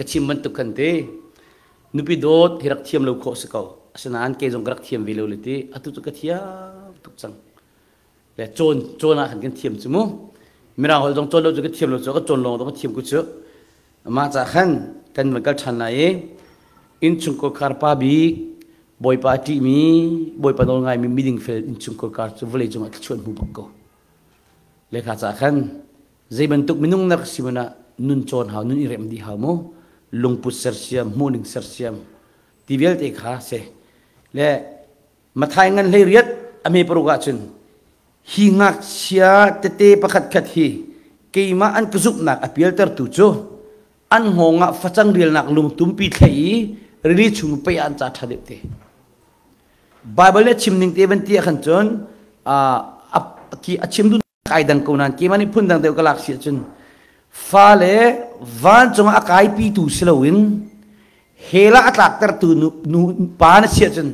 kachim man tuk kante nupi dot hirak tiem lo kau. sikau asanaan ke jong rak thiam vilo liti atu tu kathia tuk chang le chon chona lah han gen thiam chumu mira hol jong chon lo jong thiam lo jong chon lo dong thiam ku chu ma cha khan tan ma kal than in chung ko kar bi boy party mi boy pada orang ngai mi meeting fel in chung ko kar tu, vle jong chon bu ko le kha cha khan zeiban tuk minung nak simana nun chon hal nun irem di mo ลุงปุษเสียมมูนิงเสียมทีเวลเอกหาเซและมาทายเงินเลยเรียดอเมปรุกาชนหิงักเชียเตเตประคัดคัดฮีเกี่มาอันกุบนักอเปียลเตอร์ตุจอันหงักฟัจังเรียนนักลุงตุมปีเทีรีชุงไปอันจัดทัดเตบเบิลเนี่ยชิมนิงเตเวนตีขันจนอ่าอ่ะกี่ชิมดุนไกดังกูนันกี่มันนี่พุ่นดังเดียวกลักเสียจนฟาเล van chunga akai pi tu slowin hela atlak tar tu nu nu pa na sia chen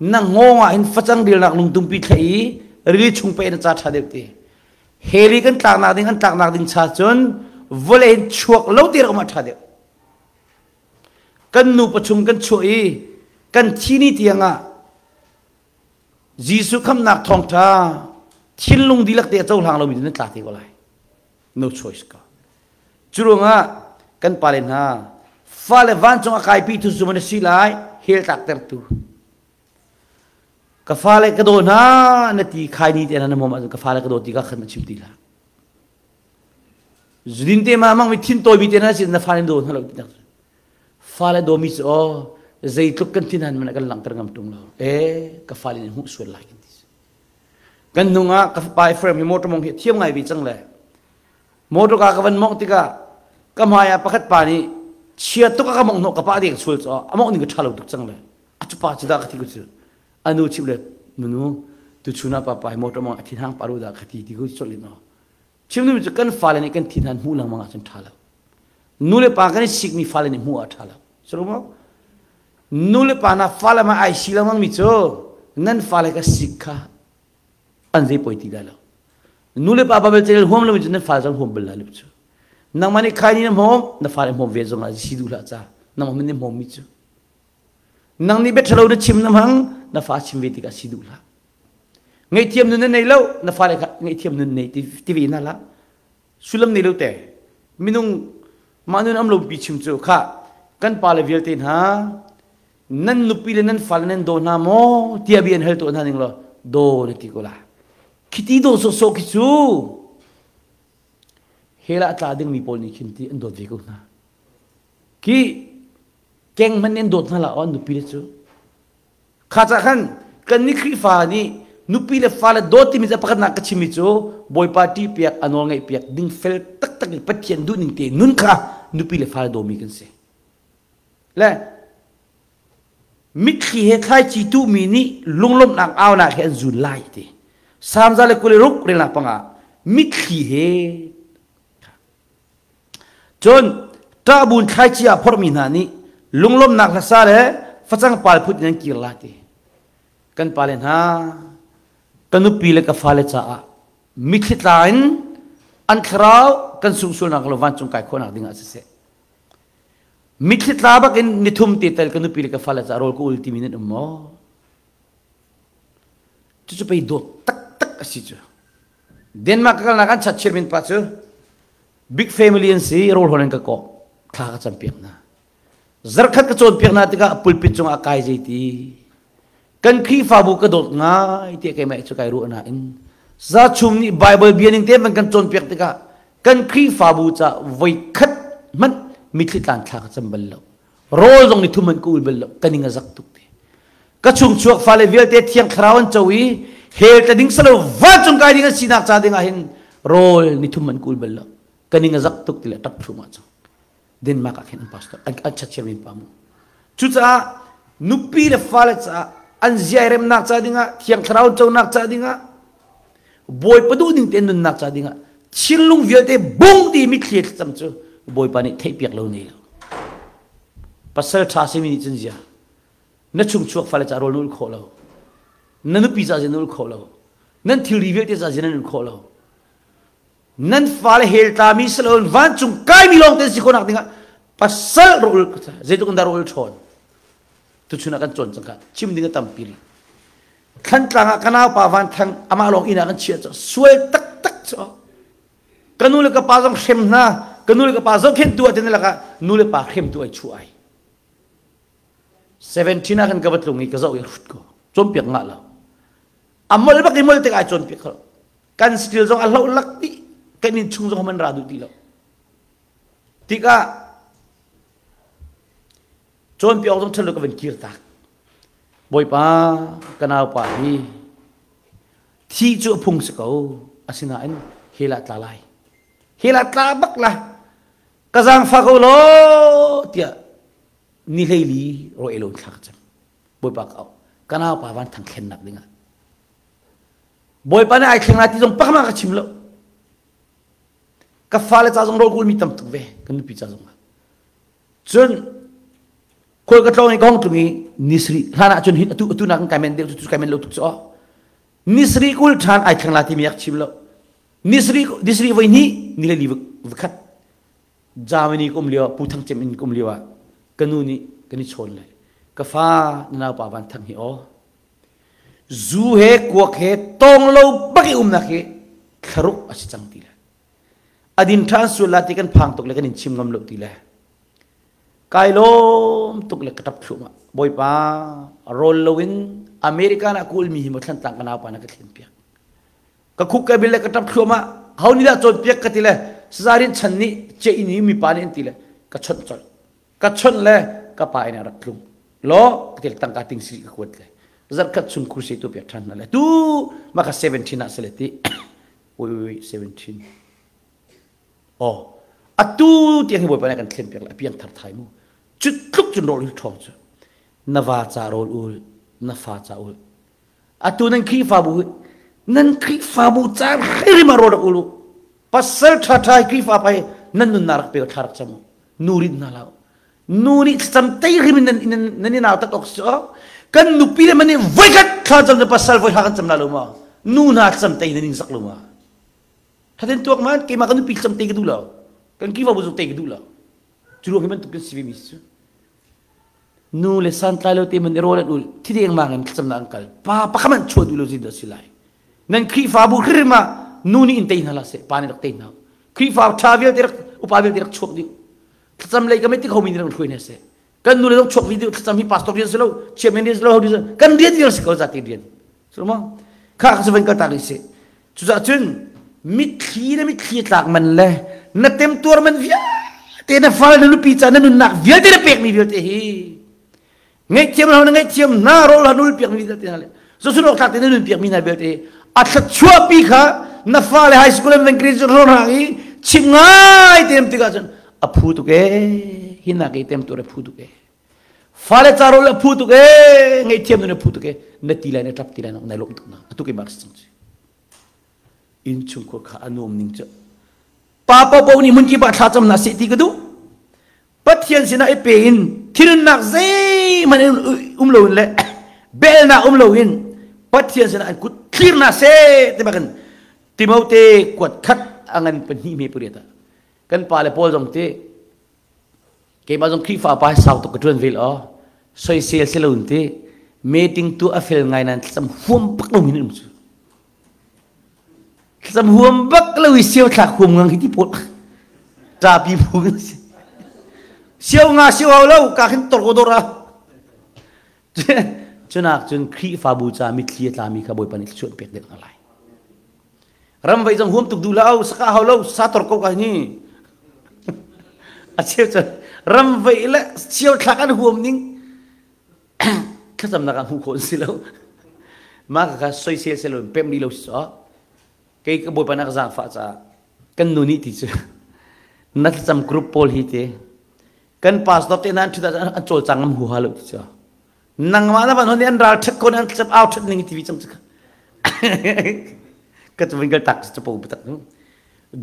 na ngonga in fachang dil nak lung tum pi thai ri chung pe na cha tha de ti heli kan tak nak ding kan tak nak ding cha chon vole in chuak lo ti ra ma tha de kan nu pa chung kan chu i kan chi ni ti anga à jisu kham nak thong tha thin lung dilak te à chau hlang lo mi na tla ti ko lai no choice ka Curu nga ah. kan paling ha. Ah. Fale vancung akai ah pitu sumane silai hil tak tertu. Kafale kedo na nati kai ni tena na momat kafale kedo tiga khan macim tila. Zudin te ma mang mitin toy bi tena sin na fale do na lo kita. Fale do mis o oh. zai kan tina na kan lang tergam tung lo. Eh kafale ni hu suel lagi. Kan nunga kafai frame motor mong hit tiang ngai bi cang le. Motor kakavan mong tiga kamaya pakhat pani chia tuka ka mong no ka pa ding chul cho amok ni ka thalo tuk chang le achu pa chida ka ti ku chu anu chi le munu tu chuna pa pa mo to mong athin hang paru da khati ti ku chol no chim nu chu kan fa le ni kan thin han mu lang mang chen thala nu le pa kan sik mi fa le ni mu a thala so mo nu le pa na fa la ma ai si la mang mi cho nan fa le ka sikha an zai poiti da la nu le pa ba bel chel hom le mi chu nan fa jang hom bel la le chu nang mani khai ni nam hom na phare hom ve zong a si du la cha nam hom ni hom mi chu nang ni be thalo na chim nam mang, na pha chim ve ti ka si du la ngay thiam nu nei lo na phare ka ngay thiam nu nei ti vi na la sulam nei lo te minung manun am lo bi chim chu kha kan pa le vel tin ha nan nupi le nan fal nen do na mo ti abian hel to na ning lo do le ti ko la khiti do so so ki chu เฮลาตาดึงมีปนิชินที่อันโดดวิกุนะคีเก่งมันเนนโดดนั่นละอ่อนนุปีเลชูข้าจะขันกันนี่คือฟ้านี่นุปีเลฟ้าละโดดที่มีจะพักนักกชิมิจูบอยปาร์ตี้เปียกอันนองไงเปียกดึงเฟลตักตักปัจเจียนดูนิ่งเตนุนค่ะนุปีเลฟ้าละโดมีกันเสและมิขีเฮครจิตูมีนี่ลุงลมนางเอาหนักเห็นจุนไลทีสามซาเลกุเลรุกเรลักปังอ่ะมิขีเฮจนตาบุญทายเชียพรมินานี้ลุงล้มนักละซาเลยฟังปาลพุทธนันกี่ฬาตีกันปาเลนฮะกันนุปีเลกับฟาเลจ้ามิทิตานอันคราวกันสูงสุนักลวันจงกายคนนักดิ่งอาเซมิทิตลาบักนนิทุมติเตลกันนุปีเลกับฟาเลจ้ารอลกูอุลติมินอุมมอจะจะไปดูตักตักสิจ้ะเดนมาร์กกันนักันชัดเชิญมินปัจจุ big family in si role holen ka ko tha ka champion na zarkhat ka chon piak na tika pulpit chung akai kai jei ti kan khi fa bu ka dot nga ite kai mai chu kai ru na in za chum ni bible bianing te man kan chon piak tika kan khi fa bu cha voi khat man mi thli tan tha ka cham bal lo rol jong ni thuman ku bal lo kaninga zak tuk te ka chung chuak fa le vel te thiang khrawan chawi hel ta ding salo va chung kai ding sinak cha ding a hin rol ni thuman ku bal lo kaninga zak tuk tila tak thuma cha den ma ka khen pastor an acha chairman pamu chu cha nupi le fala cha an ziarem nak cha dinga thiang thrau chau nak cha dinga boy padu ding ten nun nak cha dinga chilung viote bong di mi thlet cham chu boy pani thei piak lo nei pasal tha se mi chen zia na chung chuak fala cha rol nul kholo na nupi cha zen nul kholo nan thil ri viote cha zen nul kholo nan fal hel ta mi selon van chung kai mi long te si khonak dinga pasal rul ze tu kan darul chon tu chuna kan chon changa chim dinga tam pili khan tanga kana pa van thang ama long ina kan chia cho suel tak tak cho kanul ka pazong khem na kanul ka pazong khen tu atena laka nul pa khem tu ai chu ai 17 akan gabat lungi ka zo ye khut ko chom pek nga la amol bak imol te ka chom pek kan still zo allah lakti kenin chung zo man radu ti lo tika chon pi ong thalo ka ben kir tak boy pa kana pa hi thi chu phung se ko asina en hela tla lai hela tla bak la kazang fa ko lo tia ni leili ro elo thak chang boy pa ka kana pa wan thang khen nak dinga boy pa na ai kheng na ti jong pa ma ka chim lo 格法嘞，咱从老古面当多呗，跟侬比咋种啊？准，过个庄园讲中间，你是哩，他那准，都都那跟开门的，就开门路都走。你是哩，过长爱听那天面吃不了。你是哩，你是哩，为你，你来离不不开。咱们你讲了，普通见面讲了啊，跟侬呢，跟你穿嘞，格法那把饭汤去哦。zuhe kuakhe tonglo bagi umnake kharuk asitang tila. adin transu lati kan phang tok le kan chim ngam lo ti le kai lom tuk le katap thu ma boy pa roll lowin america na kul mi himo thlan tang kana pa na ka thlen pia ka khuk ka bil le katap thu ma hau ni da chon pia ka ti le sarin chan ni che ini mi pa len ti le ka chon chon ka chon le ka pa ina rak lum lo ka til tang ka ting si ka kwat le zar ka chun kursi tu pia than na le tu maka 17 na seleti oi oi 17哦，啊，都点开我本来跟天边了，边头台木，就突就落里闯着，那发咋落乌，那发咋乌，啊，都能开发不？能开发不？咋黑里嘛落的乌路？把手叉叉开发牌，能能拿个表叉着么？努力拿了，努力怎得黑里能能能你拿得到手？跟努比的么？你为个叉着的把手为啥个怎么拿了嘛？努拿怎得能你杀了嘛？Hataintoaka mahany ke mankany pikitra mitaiky dola aho ka ny kiva vozo mitaiky dola aho joroaky mani tompony tsy misy no le santlay leo temany ro leo ti deng mangen kitsam nang kal pa pa kaman chua dulo zida silai nan kri fa bu khirma nu ni intei na la se pani rak tein na kri fa thavel ter upavel ter chok di kitsam lai kamai ti khomin rak khoi se kan nu le dok chok video kitsam hi pastor jen selo chairman jen selo hodisa kan rian jen selo jati rian selo ma kha kha seven ka tari se chuza chun มิดขีนะมิดขีตากมันเลยนัเต็มตัวมันเวียเตนฟ้านั่นปีจานั่นนักเวียเตนเปียกมีเวียเตฮีงเทียมเราเนงเทียมน่ารอลนุ่นเปียกมีเตนเลยสุสุนอกตาเตนนุ่นเปียกมีนาเวียเตฮีอัตชัวปีค่ะนัฟ้าเลยไฮสคูลเอ็มเป็นกรีซรอนางีชิมง่ายเต็มติกาจันอภูตุเกหินักเต็มตัวอภูตุเกฟ้าเลจารอลอภูตุเกงเทียมนั่นอภูตุเกนัตีไลนัตับตีไลนักนัลลุกตุกนักตุกิมาร์สตุนจี in chung ko kha anom ning cha papa bo ni mun ki ba tha cham na si ti gadu pathian sina e pe in thirin nak zai man um lo le bel na um lo in pathian sina an kut clear na se te bakan timote kwat khat angan pani me pureta kan pale pol jong te ke ma jong khi fa pa sau to kutun vil o soi sel selun te meeting tu afel ngai nan sam hum pak lo min um สมหวมบักเลยเสียวถักหุมงังที่พูดตาปีพุงเสียวงาเสียวเอาแล้วกาขึ้นตกโดระจนักจนครีฟาบูจามิเคียตามีขบวยปนิชวนเปียกเด็กอะไรรำไปสมหวมตุกดูแล้วสกาเอาแล้วสาตรกกันนี่อาเชียวจะรำไปละเชียวถักกันหุมนิ่งแค่สำนักหูคนสิแล้วมากระบซอยเซียเซลเป็มดีเราสอ kay ka boy panak zafa sa kan nuni ti chu na sam group pol hi te kan pas dot te nan chuda an chol changam hu halu ti cha nang ma na ban hon yan ra thak ko nan sap out ni ti bi chang chuka ka chu wingal tak chu po tak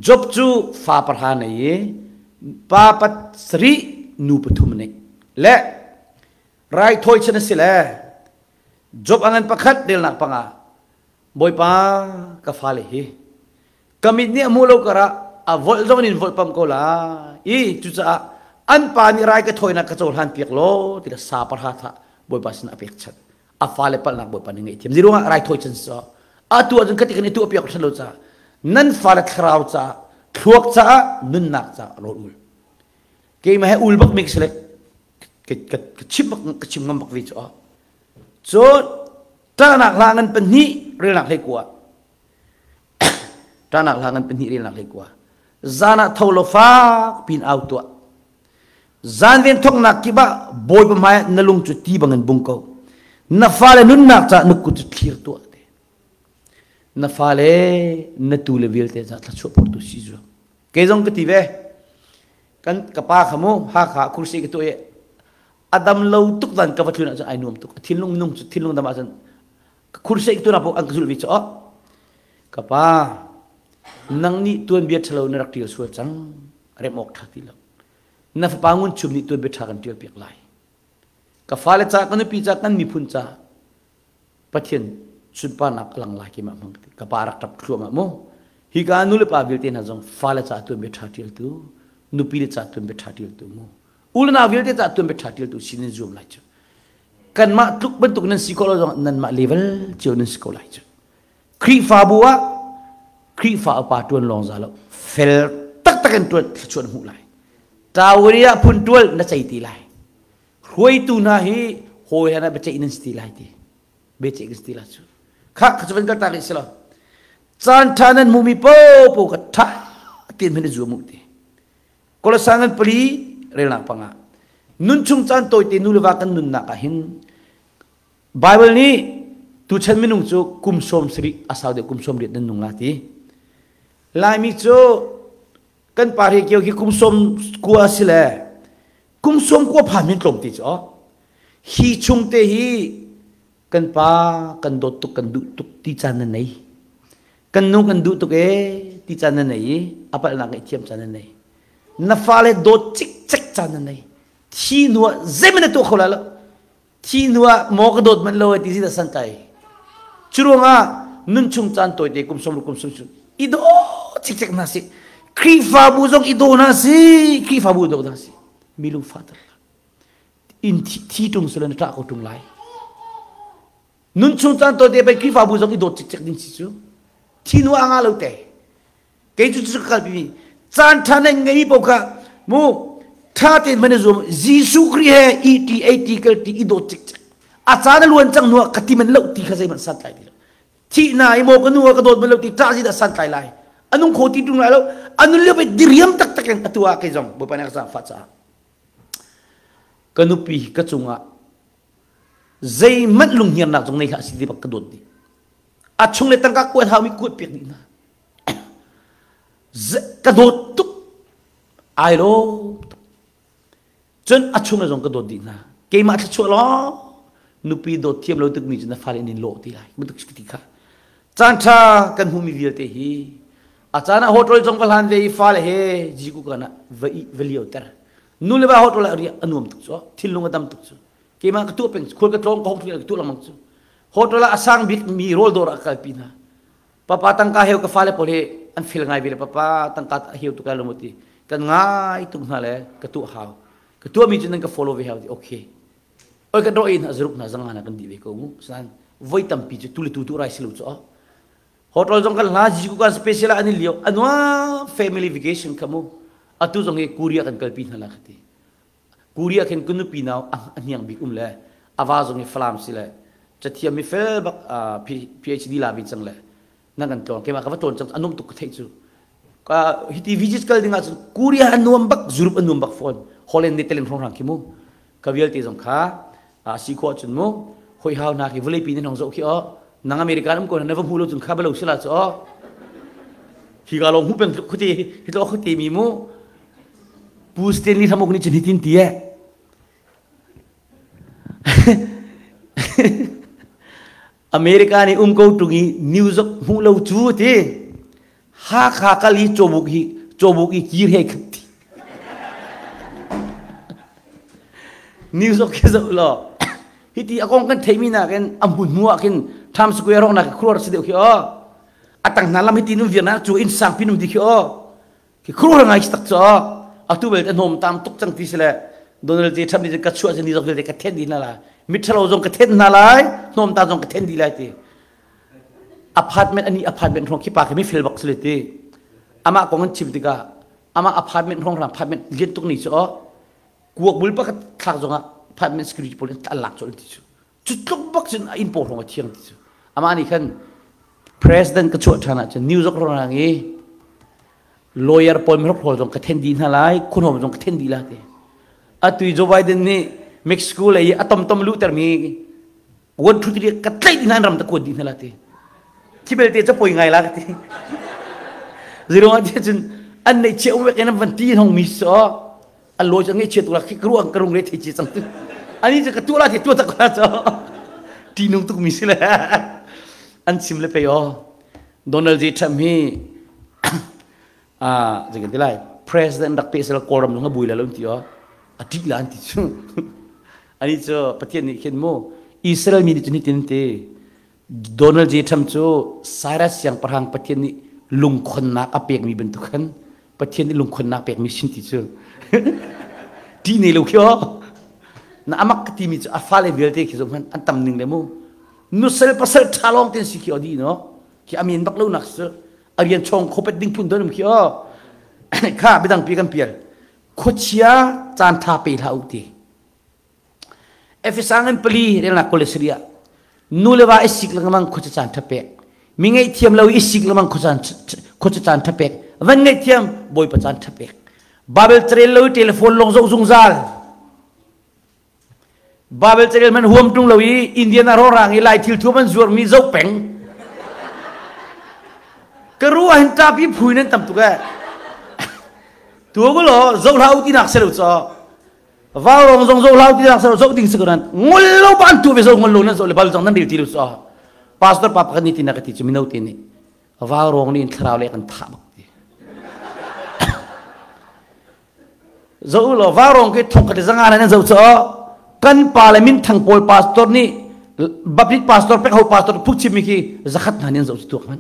job chu fa par ha na ye pa pat sri nu pathum ne le rai thoi chana sile job angan pakhat del nak panga boy pa ka fale hi kamit ni amu lo kara a vol zon in vol pam ko la i tu sa an pa ni rai ka thoi na ka chol han piak lo ti da sa par ha tha boy pa sna piak chat a fale pa na boy pa ni ngai e thim zero ha, rai thoi chen so a tu azun ka ti kan tu piak chalo cha nan fale khrau cha thuak cha nun nak cha ro ul ke ma he ul bak mix le ke ke chim ke chim ngam bak vi cho chot ta nak la ngan pen ni ril nak lekwa ta nak la ngan pen ni ril nak lekwa zana tholofa pin out to zan ven thok nak ba boy ba mai nalung chu ti bangan bungko na fale nun nak cha nu kut thir to na fale na tu le vil te za tha chu por tu si ju ke jong ke ti ve kan kapa khamu ha kha kursi ke to ye adam lâu tuk dan ka vathluna cha ai num tuk thinlung nung chu thinlung dama chan kursa itu na pok angzul vi cho kapa nang ni tuan bia thalo na raktil suat sang re mok thati lo na fa pangun chum ni tuan bia thakan tiol piak lai ka fa le cha kan pi cha kan mi phun cha pathian chun pa nak lang lai ki ma mang ti kapa parak tap thlu ma mo hi ka nu le pa bil te na jong fa le cha tuan bia thatil tu nu pi le cha tuan bia thatil tu mo ulna bil te cha tuan bia thatil tu sinin zum lai cha kan mak makhluk bentuk dan sekolah dan mak level cio dan sekolah itu. Kri fa buat, kri fa apa tuan long zalo. Fel tak takkan tuan tuan mulai. Tawriya pun tuan nak cai tilai. Kui tu nahi, kui hana baca inan istilah itu. Baca inan istilah tu. Kak kerjakan kata lagi sila. Cantanan mumi popo kata tiap minit zoom mukti. Kalau sangat pelik, rela pangak. nun chung chan toi te nulwa kan nun na ka hin bible ni tu chen minung chu kum som sri asaw de kum som ri den nunga ti lai mi chu kan pare kyo ki kum som ku sile kum som ko pha min tlom ti cho hi chung te hi kan pa kan do tu kan du tu ti chan na nei kan nu kan du tu ke ti chan na nei apal na ke chem chan na nei na fa do chik chik chan na nei thi nua zemena e tu khổ la thi nua mò mo ka dot man lo ti da san tai churunga nun chung chan toy để cùng sống cùng sống, chu ido chích chích nasi, si pha fa bu zong ido nasi, si pha fa bu do na milu fatal in thi thi tung sulan ta ko tung lại, nun chung chan toy để ba kri fa bu zong ido chích chích din si chu thi nua anga lo te ke chu chu kal bi chan than ngai bo ka mu tha te mane zum jisu kri he e T a T ti kal ti ido chik chik a chana luan chang nu khati man lo ti kha zai man san lai dilo chi na i mo ka nu ka dot man lo ti ta ji da san lai lai anung khoti tu na lo anun le be diriam tak tak en atua ke jong bo pa na sa fa cha pi ka chunga zai mat lung hian na jong nei kha si di bak ka dot ni a chung le tang ka kwen ha mi kut pek ni na ka dot tuk ai lo chân ắt chung là dòng cái đồ đi na cái mà thật chua lo nupi đồ thiệp lâu tức mình chúng ta phải nên lộ thì lại bất tức cái khác chan cha cần humi việc thế hi à cha na hot rồi trong phần hàng về phải he gì cũng cần vậy vậy liệu ter nu le ba hot rồi là anu am tức cho thiên long tam tức cho cái mà cái tuột bên khôi cái trong cái hot rồi cái tuột làm tức cho hot rồi là asang bit mi roll đồ ra cái pina papa tăng ca hiệu cái phải pole an phil ngay về papa tăng ca hiệu tụ cái lomoti cần ngay tung hà le cái tuột hào Ketua mi jeneng ke follow we have okay. Oi ka doi na zruk na zanga na kan di we ko mu san voi tam pi tu le tu tu rai silu so. Ah. Hotel jong kan laji ku kan special ani lah lio anwa family vacation kamu atu jong e kuria kan kalpi na la khati. Kuria kan kunu pi na ani ah, ang bi um le awa jong e flam sile. Chatia mi fel ba ah, PhD la bi chang le. Nang kan tong ke ma ka va ton chang anum tu ka thai chu. ka hiti visit kal dinga kuria anuam bak zurup anuam bak phone holen ni telen rongrang kimu ka vial ti jong kha a si ko chun mu hoi hau na ki vule pi nong zo ki o nang america nam ko na vom hulo chun kha balo sila cho hi ga long hu pen khu ti hi lo khu ti mi mu pu sten ni thamok ni chin hitin ti e america ni um ko tungi news ok mu lo chu ti ฮาคากาลีโจบุกีโจบุกีกีเรกตีนิวโซเกซอลอฮิติอากงกันเทมินากันอัมบุนมัวกินทามสกุเอรองนักครัวสิเดียวอ๋อัตังนาลัมฮิตินุวิรนาจูอินสังพินุมดิคอ๋อคี่ครัวรังไอสตักจ้ออัตุเวลต์นมตามตุกจังทติสละดนัลด์จทามนี่จะกัดชัวร์จะนิโกเกเดกัดเทนดีนั่าละมิทเชลโอจงกัะเทนนั่าละยนมตาจงกัะเทนดีลายติอพาร์ตเมนต์อันนี้อพาร์ตเมนต์ของคิปาเขาไม่ฟิลบอกสเลติอามากองเงินชิบติกาอามาอพาร์ตเมนต์ของเราอพาร์ตเมนต์เลียนตรงนี้จ้ะกวบอกบุลปะก็ทักจงอ่ะอพาร์ตเมนต์สกิลจิปุ่นตั้หลักสจดที่จุดตรงบักจนอินโปรของเที่ยงที่จ้ะอามาอันนี้คันประธานกระชวดชนะจะนิวส์ก็ร้องอย่างนี้ลอยร์ปอยไม่รับผลตรงกระเทนดีนอะไรคุณหอมตรงกระเทนดีละเดอตุยโจไวเดนนี่เม็กซิโกเลยอะตอมตอมลูเตอร์มีวันทุกที่กระเทนดีนั่นรำตะกวดดีนละเด kibel te cha poi ngai la ti zero ti chin an nei cheu we kenam van ti hong mi so an lo chang che tu là khi kru ang karung le thi chi chang ani cha tu la ti tu ta ka cha ti nong tu mi se la anh xin lấy phải yo donald ji tham hi à gì cái này president đặc biệt là quorum nó bùi là luôn à, thì ó à thích là anh thì chứ anh ấy cho bắt tiền này khiến mô Israel mình đi chúng tin thế Donald J Trump chu Cyrus yang parang pathian ni lung khon nak apek mi bentukan pathian ni lung khon nak pek mi sin ti chu ti ne lo khyo na amak ti mi chu afale belte ki zo man antam ning le mu nu sel pasal thalong tin si khyo di no ki amin bak lo nak sel arian chong khopet ding phun donum khyo kha bidang pi kan pial khochia chan tha pe thau ti efisangin pali rena kolesria นูเลว่าออสิกละมังขจจานทะเปกมีไงเทียมเราออสิกละมังขจจานขจจานทะเปกวันไงเทียมบอยประจานทะเปกบาเบลเทรลเราเทลโฟนลงจงซุงซาลบาเบลเทรลมันห่วมตุงเราอีอินเดียนารอรังอีไลทิลทัวมันจู์มีเจ้าเป่งก็รู้ว่าเห็นตาพี่พู้นั้นตำตุกะตัวก็หรอเจ้าเราที่นักเสลจอ vào rong rong rong lau ti dak sar zo ding sikuran ngol lo ban tu bezo ngol lo nan so le bal jang nan dil ti lu so pastor pap kan ni ti na ka ti mình đâu tin này vào rồi nên thrau le cái tha bak ti zo lo vào rong cái thong ka jang an nan zo so kan parliament thang pol pastor ni baptist pastor phải ho pastor phuk chi mi ki zakhat na nen zo tu kan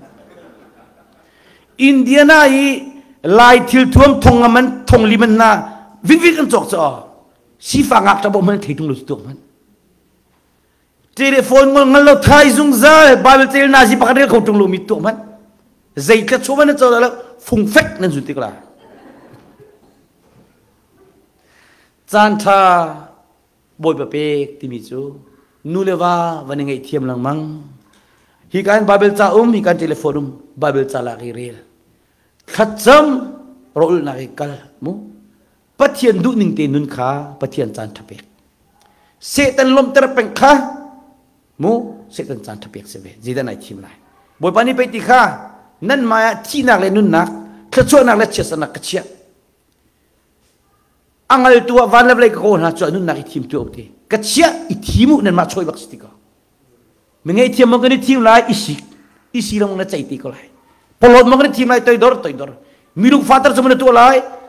indiana i lai thil thum thong man thong liman na vin vin kan chok cho si fa ngak ta bom han thei tung lu tu man telephone ngol ngal lo thai zung za bible tel na si pakar ko tung lu mi tu man zai ka chu man cho la phung phek nan zu tik la chan tha boi ba pek ti mi chu nu le wa van ngai thiam lang mang hi kan bible cha um hi kan bài um bible cha la ki rel khatsam rol na ki kal mu ปะเทียนดุหนึ่งเตนุนขาปะเทียนจานทะเปกเสตันลมตระเป็นขามูเสตันจานทะเปกเสวจีดันไนทีมไรบอยปานี้ไปตีขานั่นมาที่นักเลยนุนนักขจวนักเลเชสนักเชียอังเลตัววันเล็บเลยก็โหนะจวนุนนักทีมตัวอุกทีกเชียอีทีมุนั่นมาช่วยบักสติกามึงไอทีมมังก็นี่ทีมไลอิสิอิสิเรามันกะใจตีก็ไลพอหลดมังก็นี่ทีมไลตัวดอร์ตัวดอร์มีลูกฟาตร์สมนตัวไล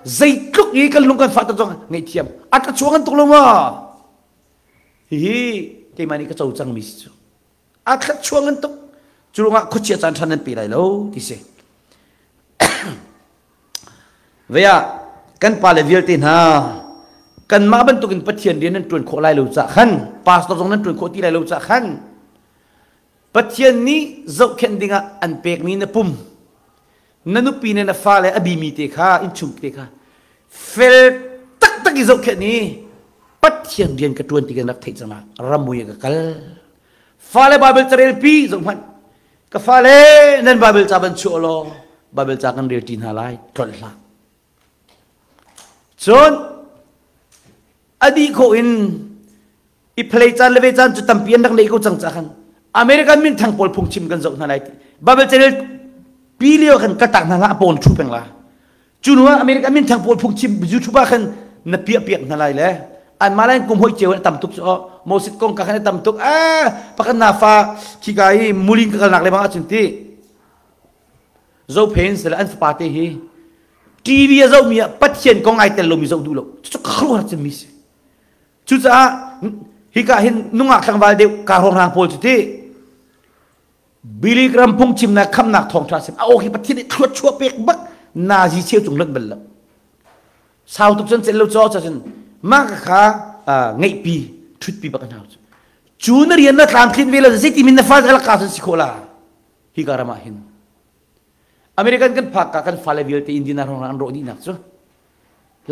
dây cước ý cái lung cái phát tao ngay thiam ăn cái chuông anh à, tụng lông à hi hi cái mà này cái trâu trăng mì à cái chuông ăn tụng chú lông à có chia chân chăn anh bị dạ lại lâu thì sẽ dạ vậy à kan pa le vil tin ha kan ma ban tukin pathian din nan tun kho lai lo cha khan pastor jong nan tun kho ti lai lo cha khan pathian ni zau khen dinga an pek ni na pum นันุปีนันฟ้าเลยอบีมีเตค่ะอินชุมเตค่ะเฟลตักตักอิจกแคนี้ปัจเจียนเรียนกระตุ้นติกันรักเทศมารำมวยกักลฟ้าเลยบาเบลเทเรลปีสมพันกับฟ้าเลยนั่นบาเบลจะบรรจุลอบาเบลจะกันเรียนจินฮาไลทนละจนอดีโคอินอีเพลย์จันเลเวจันจุดตั้มเปียนนักเลงก็จังจังอเมริกันมินทางปอลพุงชิมกันจงนาไลบาเบลเทเรล pilio kan katak na la pon thu peng la chunwa america min thang pol phuk chi youtube khan na pia pia na lai le an malain kum hoi chewa tam tuk so mosit kong ka khan e tam tuk a pakan na fa ki gai muling ka nak le ma chin ti zo pain sel an fa te hi tv zo mi pat chen kong ai tel lo mi zo du lo chu khro hat mi chu cha hi ka hin nunga khang wal de ka ro rang pol chi ti บิลีกรัมพุ่งชิมนาคำนักทองทราสิมเอาโอเคประเทศนี้ทั่วชั่วเปกบักนาจีเชี่ยวจงเลิกบันละชาวตุกชนเซนเลวจอจันมากะขาอ่าไงปีชุดปีบักนาวจูนเรียนนักการคิดเวลาจะสิที่มินนฟาสกัลกาสันสิโคลาฮิการามาหินอเมริกันกันพักกันฟาเลวิลตีอินดีนารองรันโรดีนักซะ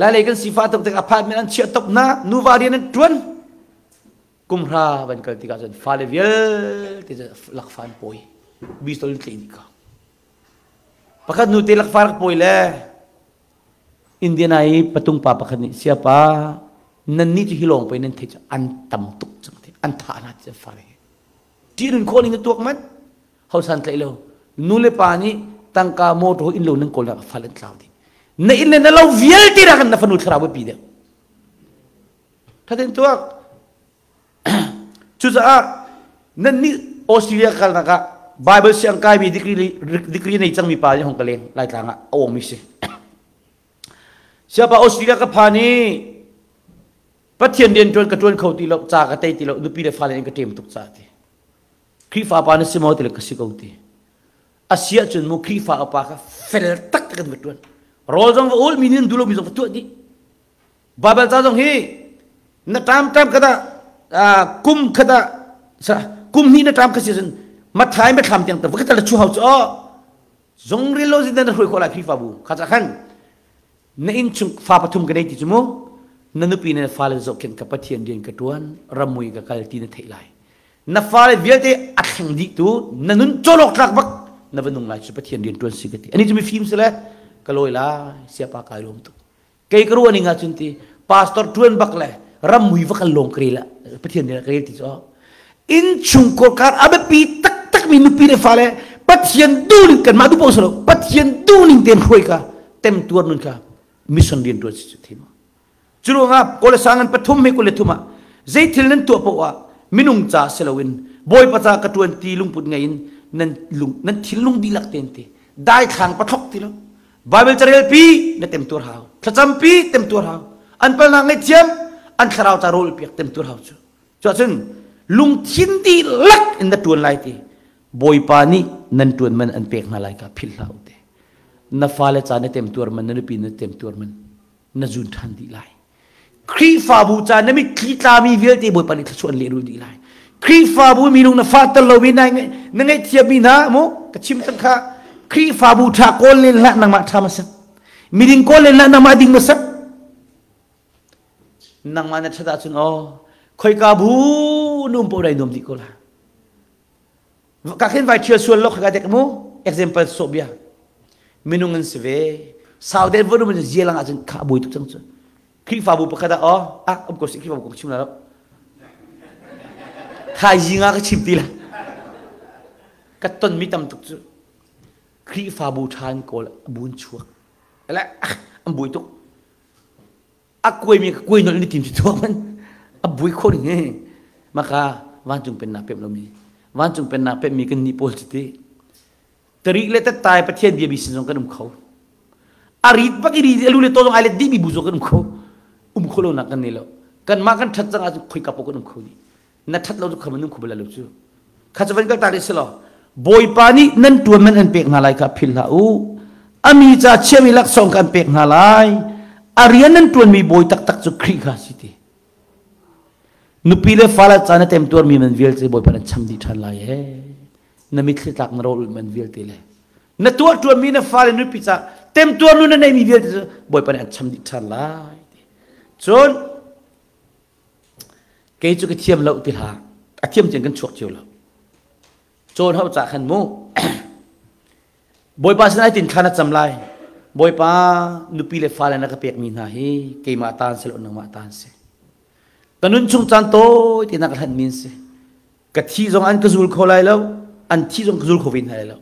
ลายเลยกันสีฟ้าตุกตะอพาร์ตเมนต์เชียร์ตบหน้านูวาเรียนนั่นจวน kumra ban kal tika zan fale viel ti lakfan poi bistol klinika pakat nu ti lakfar poi le indiana nai patung pa pakat ni siapa nan ni ti hilong poi nan thecha an tam tuk chang ti an tha na ti fare ti run ko ning tuak man hau san tlai lo nu le pa ni tangka mo to in lo nang kol la falan tlaw di na in na e lo viel ti ra kan na fanu khrabu pi de thaden tuak चुजा न नि Australia Bible से अंकाय भी डिग्री नहीं चंग मिपा जे होंगले लाइ थांगा ओ मिसे सेपा ऑस्ट्रेलिया का फानी पथियन देन टोन कटोन खौती लो चा कते ती लो दुपी रे टेम तुक चाते क्रीफा पाने से मोते ले कसी कौते आसिया चुन मु अपा का फेल तक तक मटुन रोजों ओल मीन दुलो मिजो फतुति बाबल ता जों हे कदा กุมขดะกุมนี้นะตามกษัตริย์มาทายไม่ทำจังแต่ว่าแต่ละชูเฮาจะอ๋อจงเรียนรู้สิ่งนั้นคุยคนละขีฟ้าบูข้าจะขันในอินชุฟ้าปฐุมกันได้ที่จมูกนั่นปีนี้นฟ้าเลยอกเข็นกับพัเทียนเดียนกับตัวนรำมวยกับกัลตินเทไลนั่นฟ้าเลยเวียเตอัดแห่งดีตัวนั่นนุนโจลกรักบักนั่นเป็นนุ่งลายจะปพัทียนเดียนตัวนสิกติอันนี้จะมีฟิล์มสิละก็ลอยละเสียปากายลมตุเก่ยวกัวนนี้งาจุนตีพาสตอร์ตัวนบักเลยรำมุยฟักลงกรีละประเทศนี้กรีติจออินชุงกอการอาเบปีตักตักมินุปีเรฟาเล่ปัจเจนดูนิกันมาดูปองสโลปัจเจนดูนิเต็มควยกาเต็มตัวนุนกามิชันเดียนตัวจิตทีมาจุลงาโกเลสังกันปฐมเมกุเลทุมะเจทิลนตัวปะวะมินุงจ่าเซลวินบอยปะจากระตัวนตีลุงปุ่ดไงินนั่นลุงนั่นทิลลุงดีลักเต็นตีได้ทางปะทกทีละบาเบิลจาริลปีนเต็มตัวหาวพระจำปีเต็มตัวหาอันเป็นลางไอเจียมันคราวจะรู้เปียกเต็มตัวเราจูจู่ซึ่งลุงทินดีลักอันนั้นดวนไลที่บอยปานีนั่นดวนมันอันเปียกนาไลกับพิลลาอุเดนฟ้าเลจานเต็มตัวมันนั่นปีนเต็มตัวมันนั่นจุนทันดีไลครีฟาบูจานไม่คิดตามีเวลที่บอยปานีทศวรรษเรียนดีไลครีฟาบูมีลุงนฟ้าตลอดวินัยไงนั่งไอเทียบมีนาโมกชิมตั้งค่ะครีฟาบูทากอลเลนละนังมาทามาสักมีดิงกอลเลนละนังมาดิงมาสัก nang mana chata chun o oh, khoi ka bu num po dai num ti ko la ka khen vai chia sual lok ga dek mo example so bia minung an sve sau den vo num je lang ajun ka boi tu chang chu khi fa bu pakada o oh, a ah, ob ko si khi fa bu ko chim la kha yinga ka chim ti la ka ton mi tam tuk chu khi fa bu than ko bun chuak la am ah, boi tuk อักกยมีกุยนอนนี่ทีมจิตวมันอับบุยคนเงี้ยมาค่ะวันจุงเป็นนาเป็มลมีวันจุงเป็นนาเป็มมีกันนิพลจิตตริกเลตตายประเทศเบียบิสิงงกันอุ้มเขาอริดปักอริดลุลลตโองไอเลดีบีบุจงกันอุ้มเขาอุ้มเขาลงนักกันนี่แล้วกันมากันทัดจังอาจจะคุยกับพวกกันอุ้มเขานี่นัดทัดเราจะขมันอุ้มเขาไปแล้วจู้ข้าจะเป็นก็ตายสเล่ะบอยปานีนั่นตัวมันอันเป็กนาไลกับพิลลาอูอามีจ่าเชื่อมีลักส่งกันเป็กนาไล Arian nan tuan mi boy tak tak sukri kasih lah, ti. Nupile fala cane tem tuan mi menvil ti boy panen cham di tan lah eh. ye. Nami kli tak nerol menvil ti le. Natua tuan mi nafale nupisa tem tuan nuna nai mi vil ti boy panen cham di tan lah. Cun kei cuk kecil lau ti ha. Akhir jangan cuak cuak lah. Cun hau cakhan mu. Boy pasal nai tin kana cham lah. Boy pa, nupile fala na kapiyak minahi, eh, kay maataan sa loob ng maataan si. Tanun chung chanto, eh, tinakalan min si. Kati zong an kazul ko lai lo an ti zong kazul ko vin hai lo,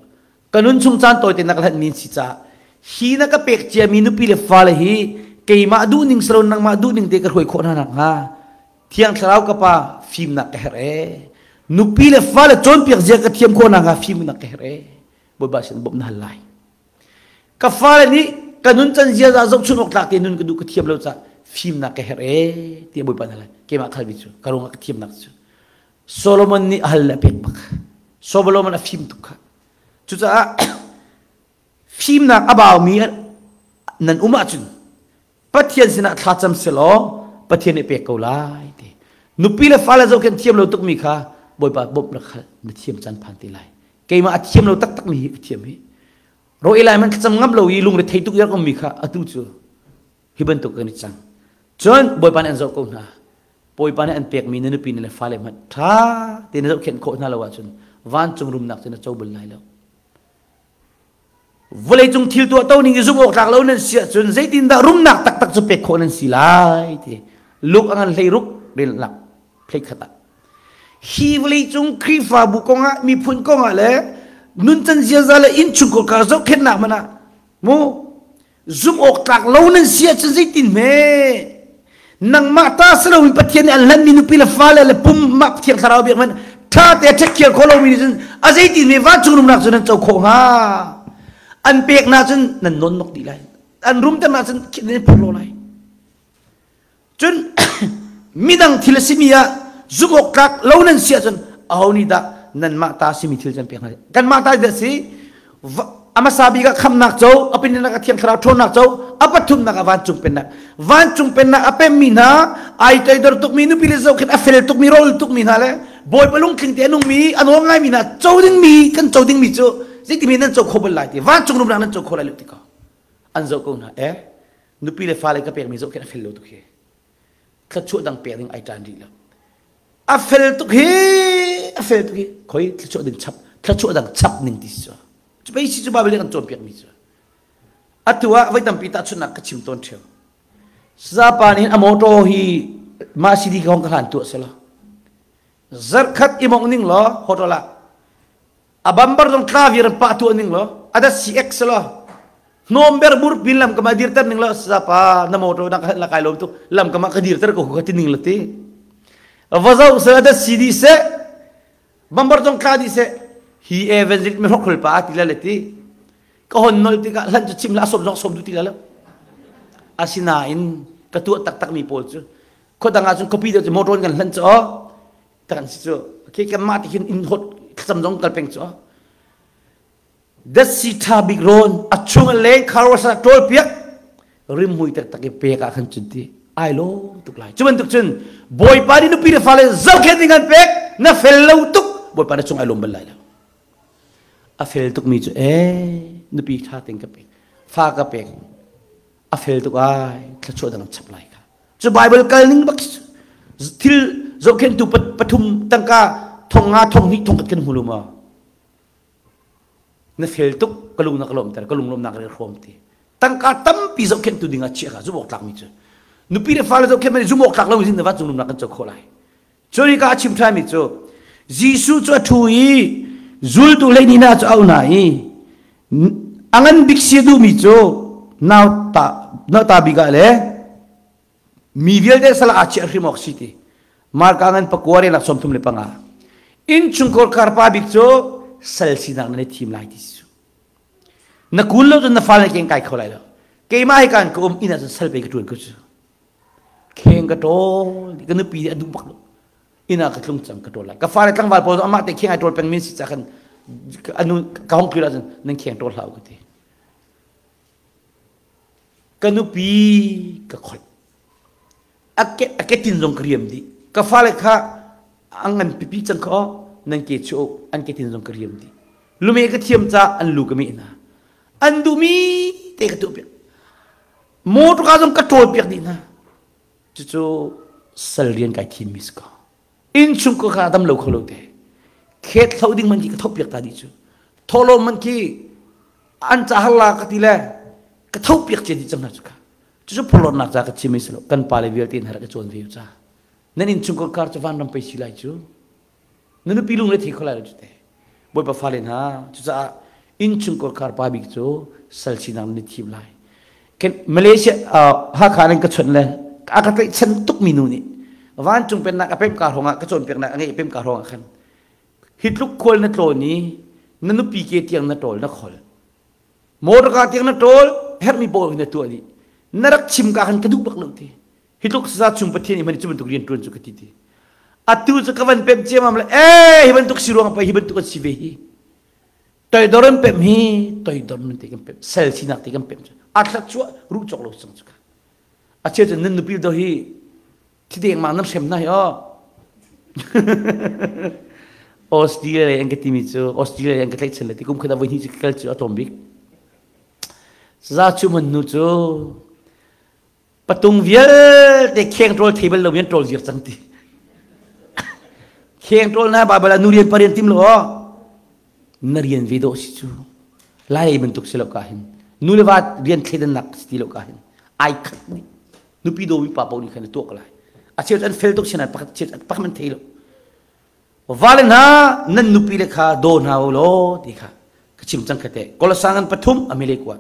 Kanun chung chanto, eh, tinakalan min si cha. Hi na kapiyak siya, minupile fala hi, kay maaduning sa loob ng maaduning, di kakoy ko na nang ha. Tiyang saraw ka pa, film na kahere. Nupile fala, chon piyak siya, katiyam ko na nga, film na kahere. Boy ba siya, bob na halay. kafale ni kanun chan zia za zok chunok tak tenun kedu kethiam lo cha phim na ke her e eh, ti boi panala ke ma khal bichu karunga kethiam na chu solomon ni hal la pek pak solomon a phim tu kha ah, chu cha phim na abaw mi nan uma chu pathian sina thla cham selo pathian e pek kolai ti nupila fala zok ken thiam lo tuk mi kha boi pa bop na khal na thiam chan phan ti lai ke ma thiam lo tak tak mi thiam mi Rồi ro ilai man cham ngam lo ilung re theituk yak om mi kha atu chu hiban to kan chang chon boy pan an zo ko na boy pan an pek mi nên pin le fale ma tha te ne zo khen ko na lo wa chun van chung rum nak chena chobul nai lo vole chung thil tu to ni zum ok tak lo nen sia chun zai tin đã da rum nak tak tak chu pek ko nen silai te luk angan lei ruk rel lak phlei khata hi vole chung khri fa bu ko nga mì phun ko nga le nun chân zia ra là in chung của cả dốc khét nạc mà nà mu zum ok tak lâu nên sia chân dây tin mê nang ma ta sẽ đâu bị bắt thiên ăn lăn minu pila pha lê là pum mặc thiên thảo biệt mình ta te chắc kia khó lâu minu chân à dây tin mê vắt chung nung nạc chân châu khổ ha anh bẹc na chân nần nôn mọc đi lại anh rum chân na chân kia nên polo lại chân midang thilasimiya zumok tak lâu nên sia chân ao ni da nan ma ta si mi thil chan pek kan ma ta de si ama sabi ka kham nak chau apin na ka thiang khara thon nak chau apa thum na ka wan chung pen na wan chung pen na ape mi na ai tai dor tuk mi nu pile zau khin afel tuk mi rol tuk mi na le boy palung khing te anung mi anong ngai mi na chau ding mi kan chau ding mi chu zik ti mi nan chau khobal lai ti wan chung rum nan chau khora lu ti ka an zau ko na e nu pile fa le ka pek mi zau khin afel lo tuk he khat chu dang pe ding ai tan di lo a tu tuk hi tu fel Koy hi khoi cap, ding chap cap nanti chap ning ti so chu bai chi chu ba bel kan chon piak mi so atwa vai tam pita chu na ka chim ton ni a moto hi ma di gong khan tu se lo zar khat lo hotola Abang bambar dong kha vir tu ning lo ada si ex lo nomber bur bilam kemadir ter lo siapa nama na nak na kalau lo tu lam kemak kedir ter ko khatin vazo sada sidi se bambar tong kadi se hi evangelit me hokhl pa tila leti ko hon nol ti ka lan chim la sob sob du tila la asina in ka tu tak tak mi pol chu ko danga chu copy de mo ron kan lan cho tan si chu ke kan ma ti hin in hot kham jong kal peng cho das si tha big ron achung le kharwa sa tol piak rim hui tak tak pe ka khan chunti ai lo tuk lai cuman tuk cun boy pari nupi de fale zau ke dengan pek na fel lo tuk boy pari cung ai lo belai lo a fel tuk mi cu eh nupi ta ting kepek fa kepek a fel tuk ai ta cu dengan cap lai ka cu bible kal ning bak til zau ke tu pat patum tangka thong a thong ni thong kat ken huluma na fel tuk kalung na kalom ter kalung lom na kalom ti tangka tam pi zau ke tu dinga chi ka zu bok tak mi cu ꯅꯨꯄꯤꯅ ꯐꯥꯔꯁꯨ ꯀꯦꯃꯦ ꯖꯨꯃꯣꯛ ꯈꯥꯛꯂꯝ ꯖꯤꯡ ꯅꯕ ꯖꯨꯡꯅꯨꯝ ꯅꯥꯀꯟ ꯆꯈꯣꯂꯥꯏ ꯆꯣꯔꯤ ꯀꯥ ꯆꯤꯝ ꯊꯥꯏ ꯃꯤ ꯆꯣ ꯖꯤꯁꯨ ꯆꯣ ꯊꯨꯏ ꯖꯨꯜ ꯇꯨ ꯂꯩ ꯅꯤꯅᱟ ꯆꯣ ꯑꯧ ꯅꯥꯏ angan biksi du mi cho naw ta na ta bi ga le mi vel de sala achi arhi mok siti mar ka angan pakware la som thum le panga in chung kor kar pa bi cho sal si na ne thim lai dis na kul lo na fal ne ke kai kholai lo ke ma kan ko um ina sal be ko tun ko chu kheng ka to ka nu pi de adu bak ina ka thlung chang ka to la ka far e tang wal po ama te kheng ai tol pen min si chakan anu ka hong kira jan nang kheng tol la ko te ka nu pi ka khol a ke a ke tin jong kriem di ka far e kha angan pi pi chang kho nang ke chu an ke tin jong kriem di lume ka thiam cha an lu ka mi na an du mi te ka tu pi mo tu ka jong ka tol pi di na chú chú sờ liên cái chim mít có in chung có khá tâm lâu khổ lâu thế khét thâu đinh mình chỉ có thốc việc ta đi chú thô lô mình chỉ ăn cha halla cái tí lẹ cái thốc việc chỉ đi chấm nát chú cả chú chú phô lô nạc ra cái chim mít lâu cần bà lê tin hả cái chuẩn việc cha nên in chung có khá cho văn năm bây xí lại chú nên nó pilung lên thì khó lại chú thế bởi bà phá lên ha chú cha in chung có khá ba bịch chú sờ xí nằm nít chim lại Malaysia, à, ha khá nên cái chuẩn này akat lai sentuk tuk minu ni wan chung pen na ka pem ka ronga ka chon pek na ngai pem ka ni na nu pi ke tiang na tol na khol mor ka tiang na her mi bo na tu ali narak chim ka khan kaduk bak lang ti hit luk sa chung pathe ni mani chum tuk rian tuan chu ti atu zu ka van pem chem eh hi ban tuk apa ronga pa hi ban tuk si ve hi toy pem hi toy pem sel si na ti pem atlak chu ru chok lo à chia cho nên nupi đâu hi thì điện mà nó xem này ó Australia yang ketimitu Australia yang ketek sele tikum kada vini cikal cu atombik za chu menu chu patung vial te kheng rol table lo mian rol jir chanti kheng rol na babala nurien parian tim lo oh. narien video si chu lai bentuk selok kahin nulevat rian khiden nak stilo kahin ai khat ni นุปีดมีปาปนี่ขนตัวกลายอาเชอันเฟลตุกชนะปักเชิดอัักมันเทลวาเลนฮะนั่นนุปีเลขาโดนฮาวโลดีค่ะกชิมจังคเตกอลสังกันปฐุมอเมริกวา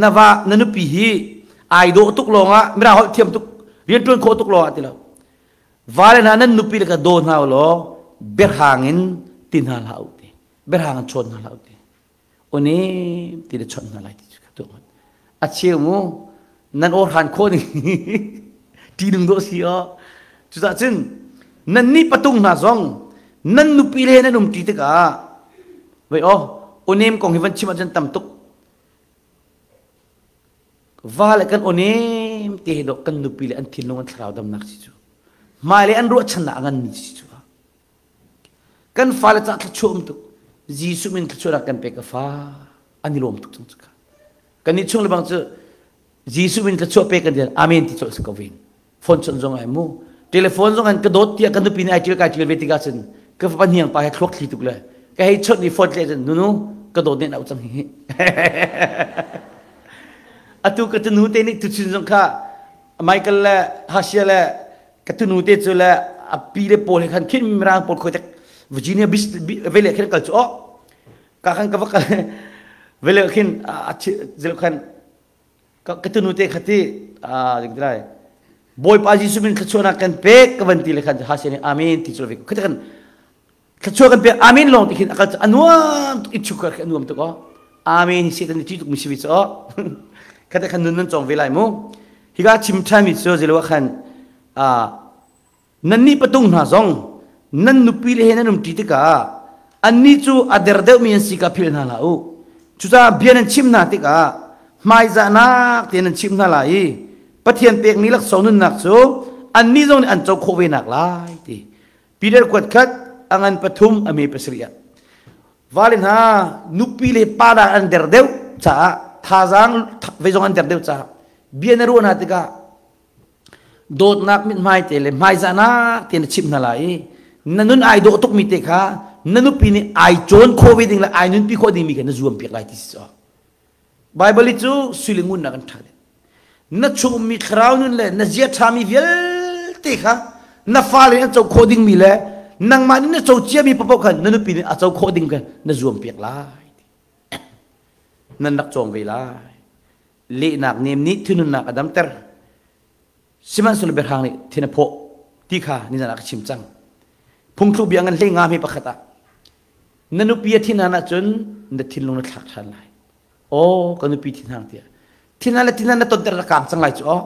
นาวานันนุปีฮีไอโดตุกลงอ่ะไม่ราหอเทียมตุกเรียนตัวโคตุกลงอ่ะทีิละวาเลนฮะนั่นนุปีเลขาโดนฮาวโลเบรหางินตินฮาลาอุติเบรหางนชนฮาลาอุติอันนี้ติดชนฮาลาอุติจุกตุกอาเชื่อมู nan or han kho ni ti dung do si o chu za chin nan ni patung na zong nan nu pi le na num ti te ka vậy o onem kong hivan chima jan tam tuk va le kan onem te do kan nu pi le an thil nong an thrau dam nak chi chu mai le an ru chan na angan ni chi chu kan fa le cha chum tuk ji su min chu ra kan pe ka fa anilom tuk chung chu ka kan ni chung le bang chu Jisuin ka chope kan dia amen ti chok skawin phone chon zong ai mu telephone zong an ka dot ti kan du pin ai chil ka chil veti ga chen ka pan hiang pa khlok thi tu la ka hei chot ni phone le nu nu ka dot ne na chang hi atu ka tu nu te ni tu chin zong kha michael la hasia la ka tu nu te chu la a pi le pol khan khin mi rang pol kho tak virginia bis vele khin kal chu o oh. ka khan ka va ka vele khin a chil khan kata nute k a t i ah jengdrai boy paji sumin kecuanakan pe kebanti lekan h hasil amin ti culik v katakan kecuakan pe amin long tikin akal anuam ichukar anuam to u amin s i t a n ti tuk misi biso katakan nunun cong velai m o higa chimtam i s u z i l w a k a n ah n a n i patung na zong nan nupi le nan um titika anni chu aderdeu mi n sika p i l na lau chuza bian chim na tika ไม่จานักเตียนชิมนั่นไหลประเทียนเปียงนี้ลักสองนุนหนักสูอันนี้ตรงนี้อันเจ้าโควิดหนักหลายทีปีเดียวกวดคัดอังอันปฐุมอเมริกาเสียวาเลนฮานุปีเลปาดาอันเดอร์เดวจ้าท่าจังเวจงอันเดอร์เดวจ้าเบียนรู้นะติกาโดดนักมิไม่เตเลยไม่จะนักเตียนชิมนั่นไหลนั่นนุนไอโดตุกมิเตค่ะนั่นนุปีนี่ไอโจนโควิดเองละไอนุนปีโคดิมีกันนนรวมเปียกไรที่สุดบบเบิลจูสิลิงุนนักันทัดนัชุมมีคราวนึงเลยนัจียทามีเวลติค่ะนัฟาเลนจะโคดิงมีเลยนังมานี่นัจเจียมีปปกันนั่นปีนี้อาจจะโคดิงกันนัจวมเปียกลายนั่นนักจงเวลาลีนักเนียมนี้ที่นุนนักดัมเตอร์สิมันสุลเบรางนี่ที่นพที่ค่ะนี่นักชิมจังพุงครูบียงงันเลงามีประคตานั่นปีที่นั่นจนนัทิลงนัทักทันเลยโอ้กนุปีที่นางเตียทิ่นั่นและที่นั่นต้นตระกามจังไรจ๋อ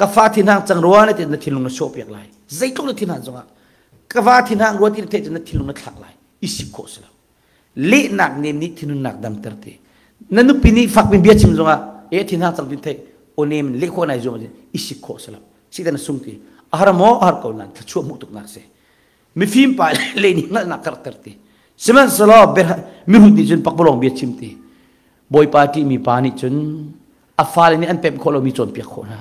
กาฟ้าที่นางจังรัวนี่ที่นั่นที่ลงนนโชวเปียกไหลใจตุกทิ่นั่นจังอะกาฟ้าที่นางรัวที่นั่นที่นั่นที่ลงนนถักไหลอิสิโคสละวลีนักเนมนี่ที่นั่นักดำเตอรเตีนั่นนุปีนี่ฝักมีเบียชิมจังอะเอ๊ะที่นางจังดินเทโอเนมเล็กคนไหนจังอะอิสิโคสละวสิ่งนั้นสุ่มตีอาหารหมออาหารคนนั้นชั่วมุตุกนักเสมีฟิล์มไปเลนี่นั่นักกระเตอร์ตสมัยสลอเบรมิรุดีจนปักบลองเบียชิมตีบอยปาร์ตี้มีปานิจนอาฟาเลนี่อันเป็บคนเรามีจนเปียกคนนะ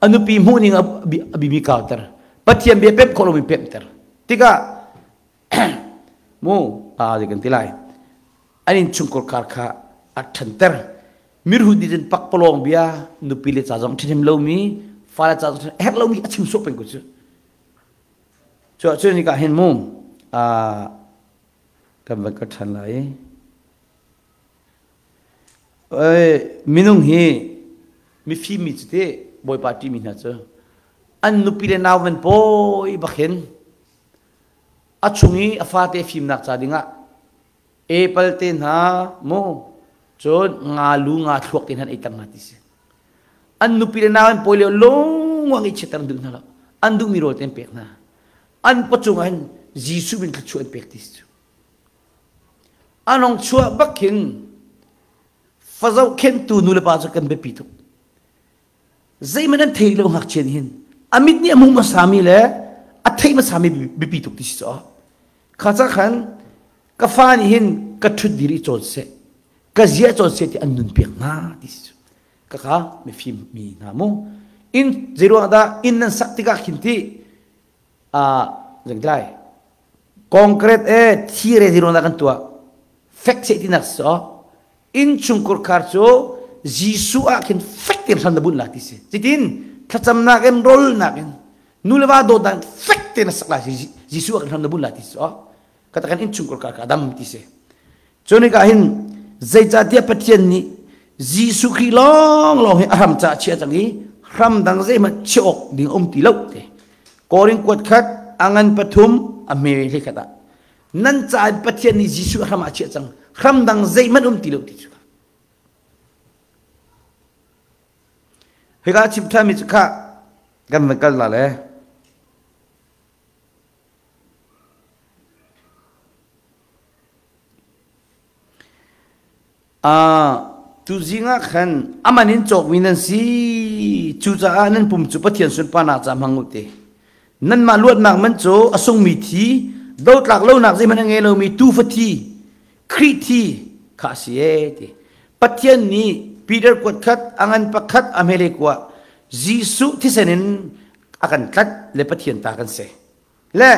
อันนี้ปีมูนิงอบิบิมีเก่าเตอร์ปัจเจียนเบียเป็บคนเรามีเป็บเตอร์ที่ก็มูอาจจะกันที่ไรอันนี้ชุนกอลคาร์คาอัดเทนเตอร์มิรุดีจนปักปลงเบียนุปิลิตซาจอมที่นิมเลวมีฟาเลซาจอมเอ็กเลวมีอัดชิมซุปเป็นกุศลชัวร์ชัวร์นี่ก็เห็นมูอ่ากำลังก็ทันไร minung hi mi phi mi chu te boy party mi na chu an nupi le naw men boy bakhen a chungi a fa te phim nak cha dinga ah. apple te na mo chon nga lu nga thuak tin han itang ngati se an nupi le naw men boy le long wang i chetan dung na la an du mi ro tem pek na an pachungan jisu min chu pek tis anong chua bakhin fazau khen tu nu lepa cho kan be pitu zai manan thei lo hak chen hin amit ni amu masami le a thei masami be pitu ti so khacha khan ka fan hin ka thu diri chon se ka zia chon se ti annun pe nga ti so ka ka me phim mi à, na mo in zero da in nan sakti ka khinti à jeng dai concrete e thire zero da kan tua fact se ti na so in chungkur khar cho jisu a kin fektem san da bun la ti se chitin thacham na gen rol na gen nulwa do dan fekte na sakla jisu a kin san da bun la ti so katakan in chungkur khar kadam ti se choni ka hin zeja dia patien ni jisu ki long long aham cha chia chang ni ram dang ze ma chok ni om ti lo te koring kwat khat angan pathum a me le kata nan cha patien ni jisu a kham a chia chang khram dang zai man um ti lo ti chu hega chip tha mi chu khác gần với kal là lẽ à tu sĩ zinga khan amanin chok winan si chu cha anan pum chu pathian sun pa na cha mangute nên ma luat nak man cho asung mi thi do tlak lo nak zai man nge lo mi tu phát fathi kriti kasih ti. Patian ni Peter kuat kat angan pakat amele kuwa. Jisu ti senin akan kat le patian takkan se. Le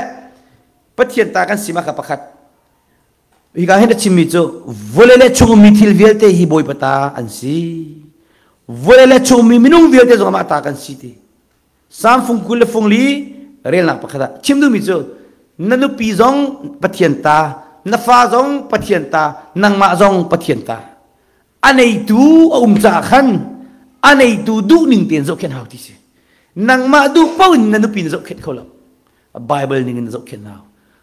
patian takkan sima ka pakat. Ika hendak cimi tu, boleh le cuma mitil vial teh hi boy peta ansi. Boleh le cuma minum vial teh zaman takkan si ti. Sam fung kulle fung li, rela pakat. Cimdu mitu, nanu pisang patian ta. Ansi na fa zong pathian ta nang ma zong pathian ta anei tu um cha khan anei tu du ning tin zo ken hauti se nang ma du paun na nu pin zo ken kholo a bible ning zo ken na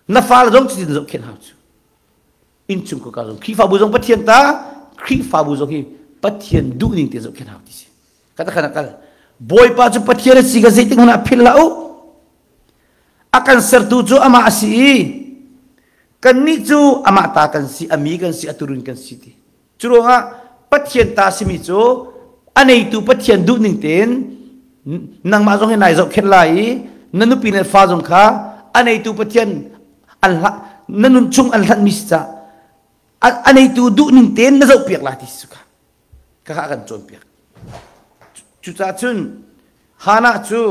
na fa zong chi zo ken hauti in chung ko ka zong khi fa bu zong pathian ta khi fa bu zong hi pathian du ning tin zo ken hauti se kata kana kal boy pa zo pathian si ga zai tin na pil lao akan sertuju ama asii kan ni chu ama ta kan si ami kan si aturun kan si ti churo nga pathian ta si mi chu anei tu pathian du ning ten nang ma jong nai jo khet lai nanu pin fa jong kha anei tu pathian alha nanun chung alhan mi cha anei tu du ning ten na jo piak la ti su ka ka kan chon piak chu cha chun hana chu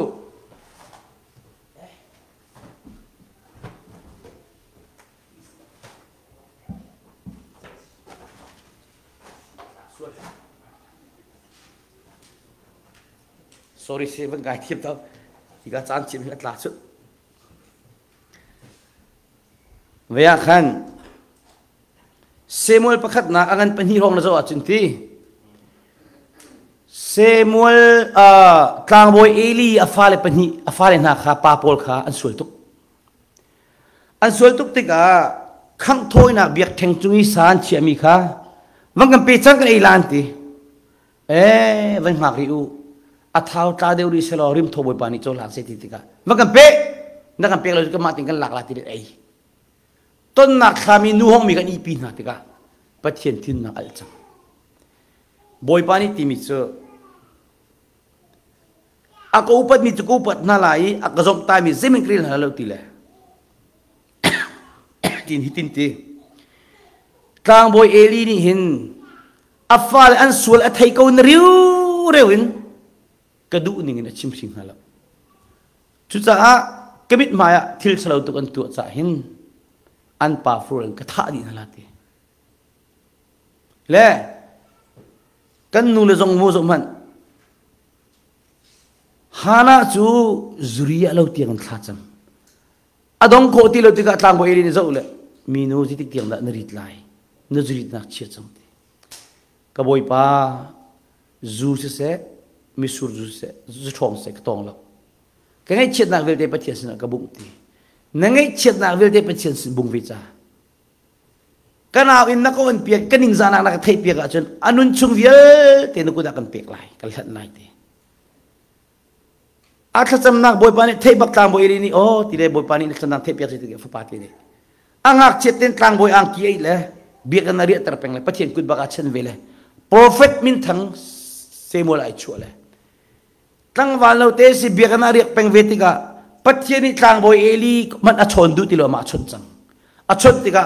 sorry se vẫn gai thiệp tao thì các chán chim hết lá chút về khăn Samuel pakhat na anh angan panhirong na zo at sinti Samuel à tlang boy Eli afale panhi afale na kha papol kha an sultuk an thì cả khang thoi na biak thành chungi san chi ami kha wang kan pe chang kan elan ti e eh, van ngak ri u athau ta deu ri selo rim thoboi pani cho lak se ti tika vakam pe nakam pe lo ka ma ting kan lak la ti ai ton na khami nu hong mi kan i pi na tika pathian tin na al chang boi pani ti mi cho ako upat mi chu upat na lai akazom ta mi zemin kril na lo ti le tin hitin ti tang boi eli ni hin à, afal an sul athai ko riu rewin cái đủ nín chim sinh hà lộc chú cha cái biết mai à thil sầu tụ ăn tuột cha hin ăn pa phu lên cái thả đi hà lạt lẽ cái nu là dòng vô dòng mạnh hana chú zuriya lâu tiếng ăn khát chăng adong ko ti lo ti ka tlang bo irin zo le mi no ji ti tiang da na rit lai na ju rit na chi chang ka boi pa zu se se mi sur zu se zu thong se tong lo cái ngay chiết nạc về đây bắt chiết sinh cái bụng tì nè ngay chiết nạc về đây bắt chiết sinh bụng vị cha cái nào in nó có ăn việc cái ninh gia nạc là thấy việc ở trên anun chung việc thì nó cũng đã cần việc lại cái lần này thì à thật tâm nạc bồi pani thấy bậc tam bồi đi ô thì đây bồi pani thật nạc thấy việc thì cái pháp thì đấy ang hạc chiết tên tang bồi ang kia lẽ biết cái nào riết tập bèn lẽ bắt chiết cút bạc ở trên về lẽ prophet min thằng xem lại chỗ lẽ tlang valo te si biakana riak peng vetika pathiani tlang boi eli man achon du tilo ma achon chang achon tika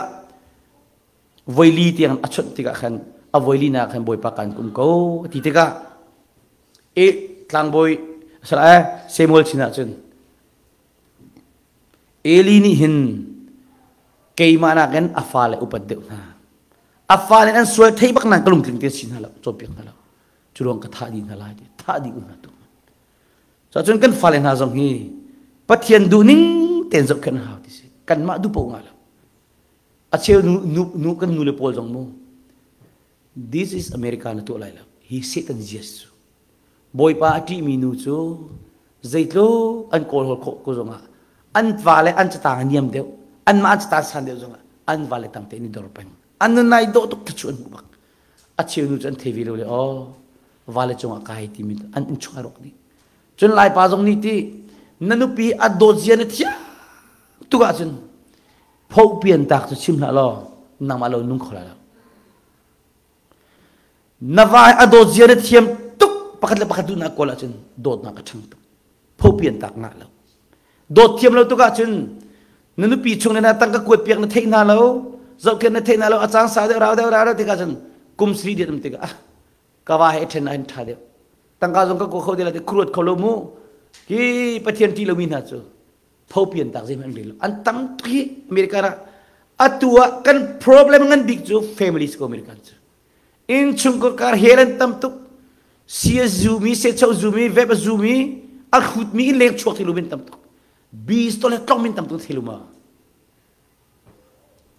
voili tiang achon tika khan a voili na khan boi pakan kum ko ti tika e tlang boi sala eh, semol china chen eli ni hin keima na kan afale upad deu na afale an sual thei bak na kalum tling te sin hala chopiak hala churong ka tha di na lai tha di na so chun kan falen ha zong hi pathian du ning ten zok kan ha ti se kan ma du po nga la a che nu nu nu kan nu le pol zong mo this is america na to lai la hi satan jesus boy pa ti mi nu chu zeitlo an kol hol ko ko zonga an vale an chata niam deu an ma chata san deu zonga an vale tam te ni dor pen an nai do to chu an bak a che nu chan thevi lo le o oh, vale chunga kai ti mi an chu rok ni chun lai pa jong ni ti nanupi adojian thia tuga chun phau pian tak chu chim la lo nama lo nung khola la nawai adojian thiam tuk pakhat le pakhat du na kola chun dot na ka thang tu phau pian tak na lo dot thiam lo tuga chun nanupi chung na tang ka kwet piak na thei na lo zau ken na thei na lo achang sa de rao de rao de ka chun kum sri de dum te ka ka wa he then na tha de tangka zong ka ko khau dela te kruat khau lo mu ki pathian ti lo min ha chu phau pian tak jim angri lo an tam thi america ra atua kan problem ngan dik chu families ko america chu in chung ko kar helan tam tu sia zumi se chau zumi web zumi ar khut mi lek chuak ti lo min tam tu bi sto le tok min tam tu thiluma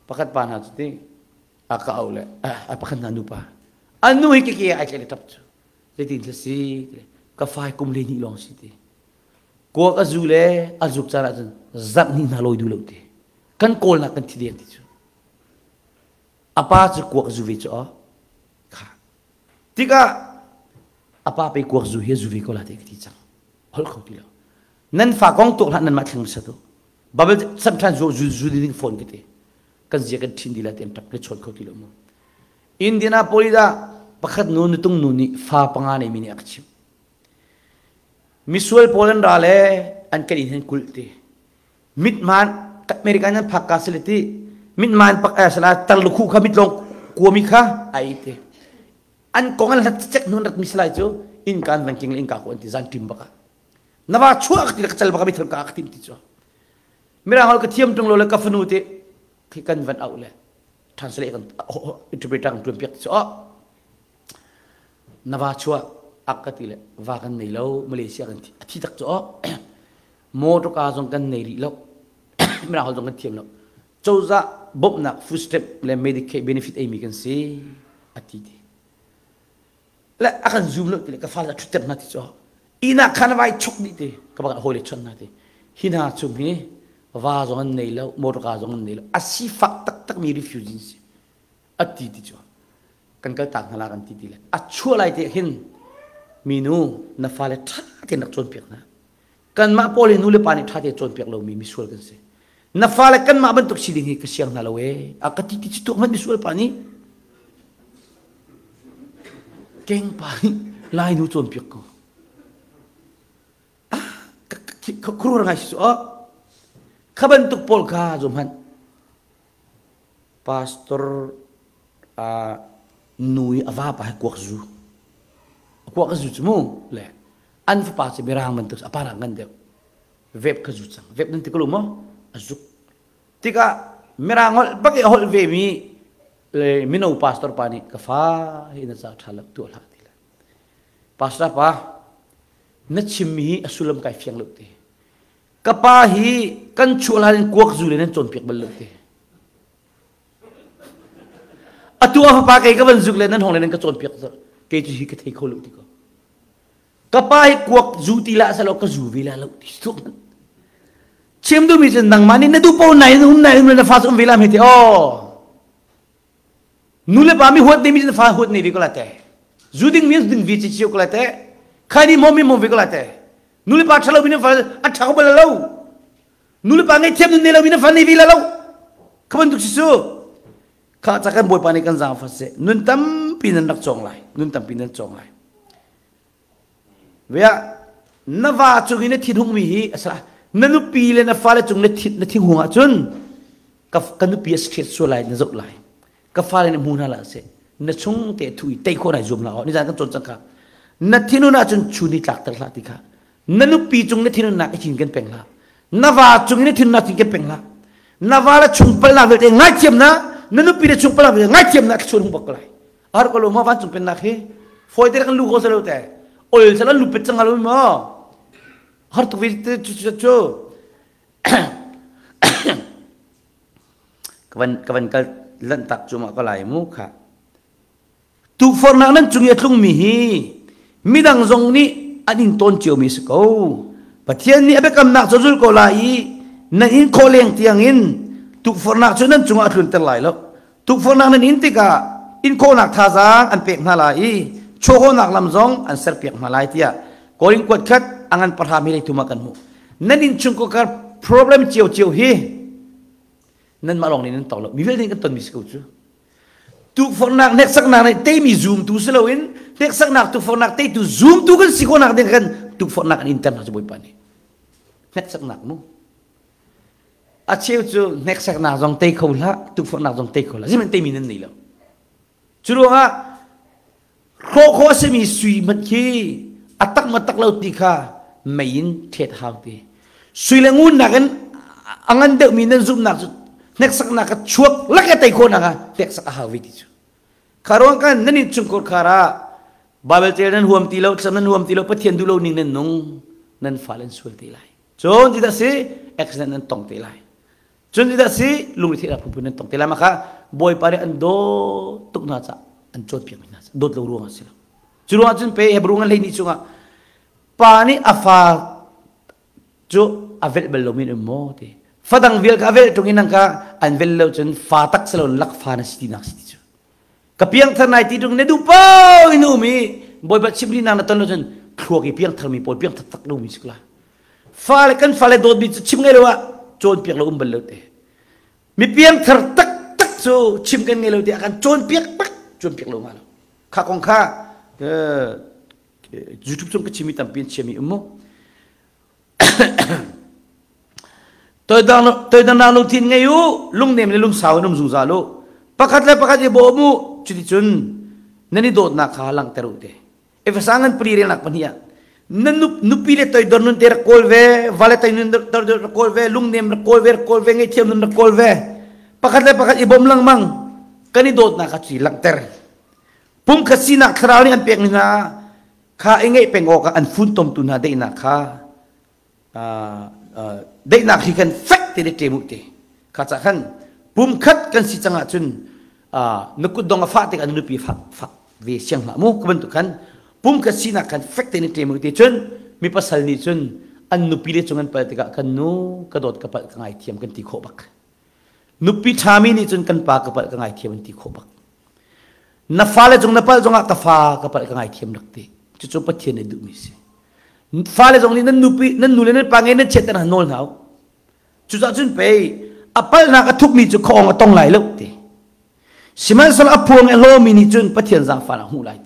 pakat pan ha chu ti aka aule ah apakan nanu pa anu hi ki ki ai le tap chu le tin sa si ka fai cũng lên ni long si te ko ka zu le a zuk cha na zat ni na loi du lo te kan kol na kan ti den ti chu apa chu ko thì zu vi chu kha tika apa pe ko zu he zu vi ko la te ti cha hol ko ti lo nan fa kong tok la nan ma thang sa to babel sometimes zu zu ding phone ke te kan je kan thin di la tem tak le chot ko ti lo mo indianapolis pakhat nu nitung nu ni fa panga nei mini akchim miswal polen rale an kali hen kulti mit man american an phakka seliti mit pak asla eh, tal khu kha mit long kuami kha aite an kongal hat chek nu rat misla jo in kan ranking in ka ko antizan tim baka nawa chu ak tir khal baka mitr ka ak tim ti cho mira hol ka thiam tung lo la ka fnu te ki kan van aule translate kan interpreter kan tu pek cho nava chua akati le wa kan nei lo malaysia kan thi athi tak cho mo to ka jong kan nei ri lo mira hol jong kan thiam lo cho za bob nak full step le medicare benefit ai mi kan si ati ti le akan zoom lo ti le ka fala chu tep na ti cho ina kan vai chok ni ti ka ba hol le chon na ti hina chung hi wa jong nei lo mo to ka jong nei lo asi fak tak tak mi refusing si ati ti cho กันกต่างหลากันทีเลยอัชัวไลเทหินมีนูนฟาเลทาเทนักจนเปียกนะกันมาพอลนูเลปานิทาเทจนเปียกเรามีมิสวลกันเสนฟาเลกันมาบันตุกสิดิงกษียงนาลเวอักติติจตุกมันมิสวลปานิเก่งปานิไลนูจนเปียกกอครูรังไงสอขบันตุกพอลกาจุมันพาสตอร์อ่า nui ava apa he kuak zu kuak zu tsmu le an fa pas be rang mentus apa rang ngan web ka tsang web nanti kelu mo azuk tika merangol bagi hol ve mi le mino pastor pani ka fa hina sa thalak tu la ha tila pastor pa na chimmi asulam kai fiang lukte kapa hi kan chulan ha kuak zu le nen chon bal lukte atu afa pa kai kawan zuk lenan hong lenan ka chon piak zar ke chu hi ka thei kholu ti ko ka pa hi kuak zu ti la sa lo ka zu vi la lo ti suk chem du mi chen nang mani na du po nai hum nai hum na fas um vi lam he ti o nule pa mi hot ni mi chen fa hot ni vi ko la te zu ding mi ding vi chi chi ko la te khani mo mi mo vi ko la te nule pa thalo mi na fa a thako bala lo nule pa ngai chem du ne lo mi na fa ni vi la lo khaban du chi su ข้าจะกันบวยปานิกันจางฟัสเซนุนตั้มปีนันนักจงไหลนุนตั้มปีนันจงไหลเวียนวาจุงนี่ทิ้งหงมีอัสละนันุปีเลยนฟ้าเลยจุงนี่ทิ้งนี่ทิ้งหงจุนกับกันุปีสเกตส่วนไหลนั่นจบไหลกับฟ้าเลยนมูนาละเซนั่นชงเตะถุยเตะคนไหนจุ่มละอ๋อนี่จานกันจนจังค่ะนั่นทิ้งนู่นจุนชุนิตักตะละติค่ะนันุปีจุงนี่ทิ้งนู่นนักจินกันเป็งละนวาจุงนี่ทิ้งนักจินกันเป็งละนวาละจุงเป็นละเวทง่ายเทียมนะ nanu pire chung pala bhe ngai chem na khchur hung bakla ar ko lo ma van chung pen na khe foi der kan lu gosal ute ol sala lu pe changal ma har tu vit chu chu chu kwan kwan kal lan tak chuma ko lai mu kha tu for na nan chung ye thung mi hi midang zong ni anin ton chiu mi sko pathian ni abe kam na chu zul ko lai na in kholeng tiang in ตุกฝนนักจนนั้นจงอาทุนเตลไหลแล้วตุกฝนนักนั้นอินติกาอินโคนักทาจางอันเปียกมาลายโชโคนักลำซองอันเสรเปียกมาลายเตียกอลิงกวดคัดอังอันประทามิเลทุมากันหูนั่นอินจุงก็การ problem เจียวเจียวเฮนั่นมาลองนี่นั่นต่อแล้วมีเวลาที่กันตนมิสกุจูตุกฝนนักเน็กสักนักในเตมีซูมตุสเลวินเน็กสักนักตุกฝนนักเตตุซูมตุกันสิโคนักเด็กกันตุกฝนนักอินเตอร์นะจะบ่อยปานนี้เน็กสักนักนู้อาชีพจูเน็กสักนักจงเตะเขาละตุกฝนนักจงเตะเขาละจิมันเตะมีนั่นนี่แล้วจุดว่าโคโคเสมีสุยมันขี้อัตักมาตักเลาตีค่ะไม่ยินเท็ดหาวตีสุยละงูนักกันอังันเด็กมีนั่นซุมนักจุดเน็กสักนักชวกลักเตะคนนักเตะสักหาวิธีจูคารวงกันนั่นนี่จุงกอดคาราบาเบลเจนั่นห่วมตีเลาสำนั่นห่วมตีเลาพัทเทียนดูเล่านิ่งนั่นนงนั่นฟาเลนสวยตีไลจนที่ตั้งสิเอ็กซ์นั่นต้องตีไล Jun tidak si lumi tidak lah pun punya tong. Tiada maka boy pare ando tuk naza ancol piang naza. do tu ruang sila. Jun ruang jun pe hebrungan leh ni cunga. Pani afa jo avel belum ini mau Fadang vil ka vel tungin ang ka an vel lo jun fatak sila lak fana si tinak si tisu. Kapiang ternai tidung ne dupa inumi boy bat sibli na natan lo jun kuwagi piang termi boy piang tatak lumi sila. Fale kan fale dodbi cimngelewa จนเปียกเราอุ้มบนลยเตมีเพียงเถรตักตักโซชิมกันเงเลยเตอาการจนเปียกปักจนเปียกเรามาแล้วข้าของข้าเออยูทูบส่งก็ชิมิตัมเพียงเชมีอุ้มตัวดังตัวดังนาลุทินไงอยู่ลุงเนี่ยมีลุงสาวนุ่มสุงสาลุปักขัดเลยปักขัดยีะบ่มูจุดจุนนั่นนี่โดดนักขาลังเตรุเตเอฟสังกันปรีเรนักปนิยา na nu nu pile toy do nu ter kolve vale lung nem kolve kolve nge chem nu kolve le pakat ibom lang mang kani dot lang ter pum kasina kral ni na kha inge e pengo ka an fun tom de na kha a de na khi kan fek kan si changa chun a kan nu ku pi fa fa siang ma mu pum ka sina kan fact te ni te mu te chun mi pasal ni chun an nu pi le chungan pa te ka kan nu ka dot ka pal ka ngai thiam kan ti kho bak nu pi thami ni chun kan pa ka pal ka ngai thiam ti kho bak na fa le chung na pal chung ka fa ka pal ka ngai thiam nak ti, chu chu pa thian du mi se fa le chung ni nan nu pi nan nu le nan pa ngai nan chet na nol nau chu za chun pe apal na ka thuk mi chu khong tong lai lo te siman sal apung elo mi ni chun pa thian jang fa na hu lai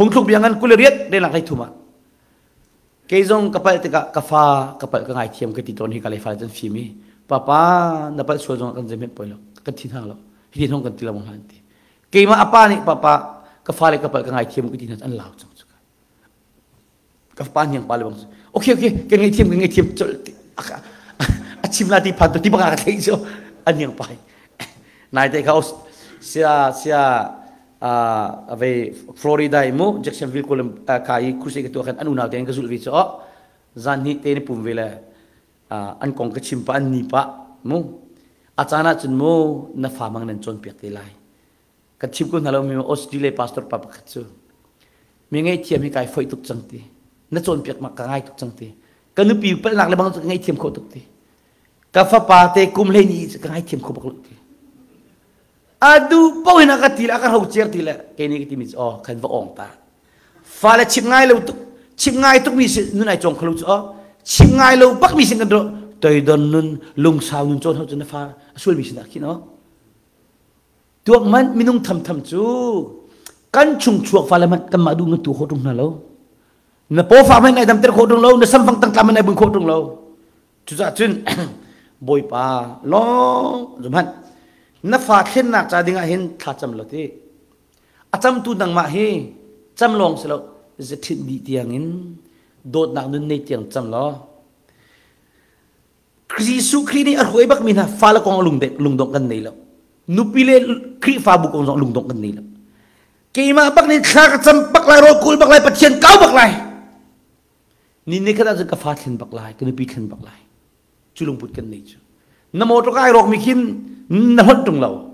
pungkluk biangan kuleriat dan nak itu mak. Kezong kapal tika kafa kapal kengai tiem ketitoni kalifal dan fimi. Papa dapat suazong akan zemet poylo. Ketitang lo. Hidin hong kentila mohanti. Kema apa ni papa kafa le kapal kengai tiem ketitoni an lau cang suka. Kapan yang paling bangsu. Okey okey kengai tiem kengai tiem col. Acim lati patu tiba kakak tiem so an yang paling. Naik tika os. Sia sia uh, ah, ave Florida imu Jacksonville kolam uh, ah, kai kusi ketu akan anu nalti angka sulvi so oh, zan ni tene pum vela uh, an kong kachimpa an nipa mu atana chun mu na famang nan chon pek telai kachim ko nalo mi Australia oh, pastor papa kachu mi ngai tia mi kai foi tuk changti na chon pek mak kai tuk changti kanu pi pel nak le bang ngai tiem ko tuk ti ka fa pa te kum le ni ka ngai tiem ko bak lu ti adu poina ka til aka ho cher til ke ni ti mis o oh, khan va ong ta fa la chip ngai lo tu chip ngai tu mi se nu nai chong khlo chu o chip ngai lo bak mi sing do toy don nun lung sao nun chon ho chen fa sul mi sing da ki no tuak man minung tham tham chu kan chung chuak fa la man kan ma du ngat tu ho tung na lo na po fa man nai dam ter ho tung lo na sam phang tang tam nai bung ho tung lo chu za chen boy pa long, zum han na fa khin nak cha dinga hin tha cham lo ti acham tu nang ma hi cham long se lo ze thit ni tiang in dot nak nun nei tiang cham lo Krisu kri ni arhoi bak mina fa la kong lung de lung dong kan nei lo nupile kri fa bu kong lung dong kan nei lo ma bak ni kha ka cham bak lai ro kul bak lai pathian kau bak lai ni ne kada ka fa thin bak lai ka ni pi thin bak lai chulung put kan nei chu na orang kai rok mikin na tung lau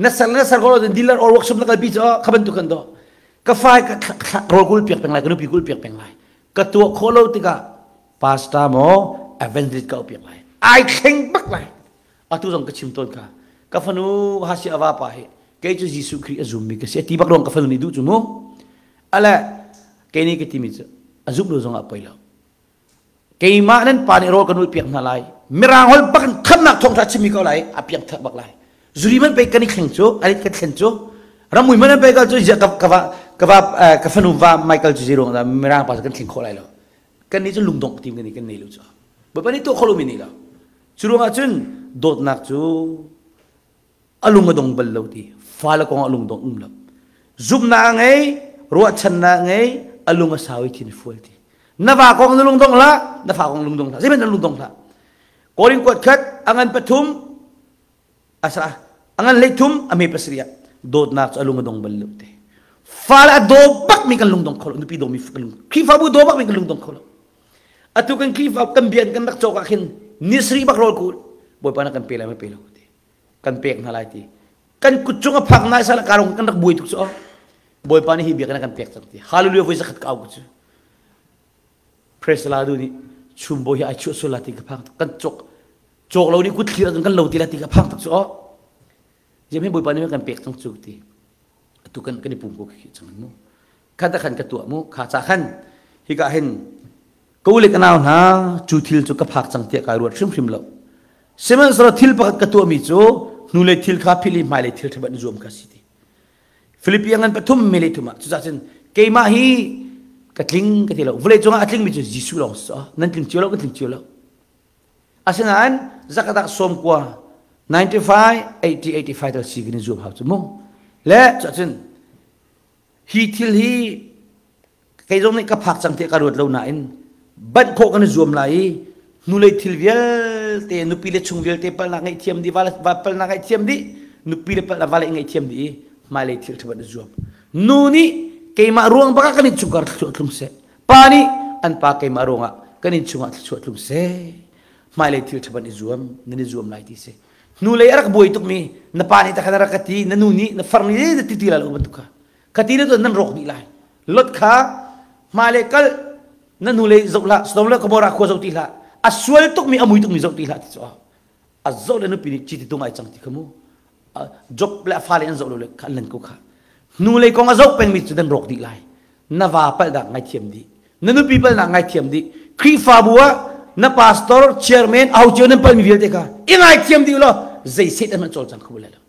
na sal na sal kalau dealer orang workshop nak kalbi jo ah, kaban tu kando ka fai ka rok gul piak peng lai kanu pikul piak peng lai ka tua kolo tiga pasta mo evangelist ka piak lai ai ah, king bak lai atu dong kecium tuan ton ka ka fanu hasi awa pa he ke chu jisu khri azum mi Tiap orang ti bak ni du semua. mo ala ke ni ke ti mi zo azum lo jong a pai lau ke ma piak na lai mirang lam nak thong tha chimi ko lai apiang thak bak lai zuri man pe kani kheng chu ari ka thlen chu ra mui man pe ka chu ja ka ka ka ba eh, ka fanu va michael chu zero da mera pa kan kheng kho lai lo kan ni chu lung dong tim kan ni kan ni lu chu ba pa ni to kholo mi ni la churu nga chun dot nak chu alung dong bal lo ti fa la ko alung dong um lo zum na ngai ruwa chan na ngai alung asawi tin fual ti na va ko lung dong la na fa ko lung dong la zai ben lung dong la กริงกดคัด angan patum asra angan leitum ami pasriya dot nak alung dong balupte fala do bak mi kalung dong kholo nupi do mi kalung ki fabu do bak mi kalung dong kholo atu kan ki fab kan bian kan nak cok akhin nisri bak rol kul boy pana kan pela me pela te kan pek nalai ti kan kucung phak na sala karung kan nak boy tuk so boy pana hi bian kan pek takti halulu boy zakat kau kucu press la du ni chumbo hi achu sulati kan cok จกเรานี่กุดเขียกันกันเราตีละตีกับพักตักซอจะไม่บุยปานี่กันเปียกตั้งสูตีตุกันกันในปุ่มกูคิดจังมู้ข้าตะขันกระตัวมูข้าจะขันฮิกะเห็นกูเล็กน่าวนะจูทิลจูกับพักจังเตียกายรวดซึมงพิมเราเซมันสระทิลปากกระตัวมีจูนูเลทิลข้าพิลิมาเลทิลทบันรวมกันสิตีฟิลิปยังกันปฐุมมิเทุมาจุดสันเกมาฮีกระทิงกระทิลเราเวลจงอาทิงมีจูจิสุลองสอนั่นทิงจิโลก็ทิงจิโล Asa naan, zakat tak som kuwa. 95, 80, 85 tu si gini zoom hau semua. Le, cacin. Hi til hi. Kayak zoom ni kapak sang tiak karut lau naan. Bat kok kena zoom lai. Nulai til vial. Te nupile chung vial te pal na ngai tiam di. Pal na ngai tiam di. Nupile pal na vale ngai tiam di. Malai til tebat na zoom. Nuni. Kayak mak ruang baka kena cukar tu atlum se. Pani. An pakai mak ruang. Kena cukar tu atlum se. Kena cukar tu atlum se. mai lai thil thaban izuam nani zuam lại đi se nu lai arak boi tuk mi na pa ni ta khana rakati na nu ni na far ni de ti ti la lo tu ka kati na to nan rok đi lại, lót kha mai lai kal na nu lại, zok la stom la ko bora ko zok lại, la suy tụm mi amui tuk mi zok ti la ti so azok lên nó pi ni chi ti tu mai chang ti khamu job la fa lên an zok lo le kan lan ko lấy con lai ko azok pen mi chu dan rok ti lai na va pal da ngai thiam di na nu pi pal na ngai thiam di khi phá bua na pastor chairman au chu nan pal mi vil te ka in ai chem di lo lah. zai set an chol chan khubul lo lah.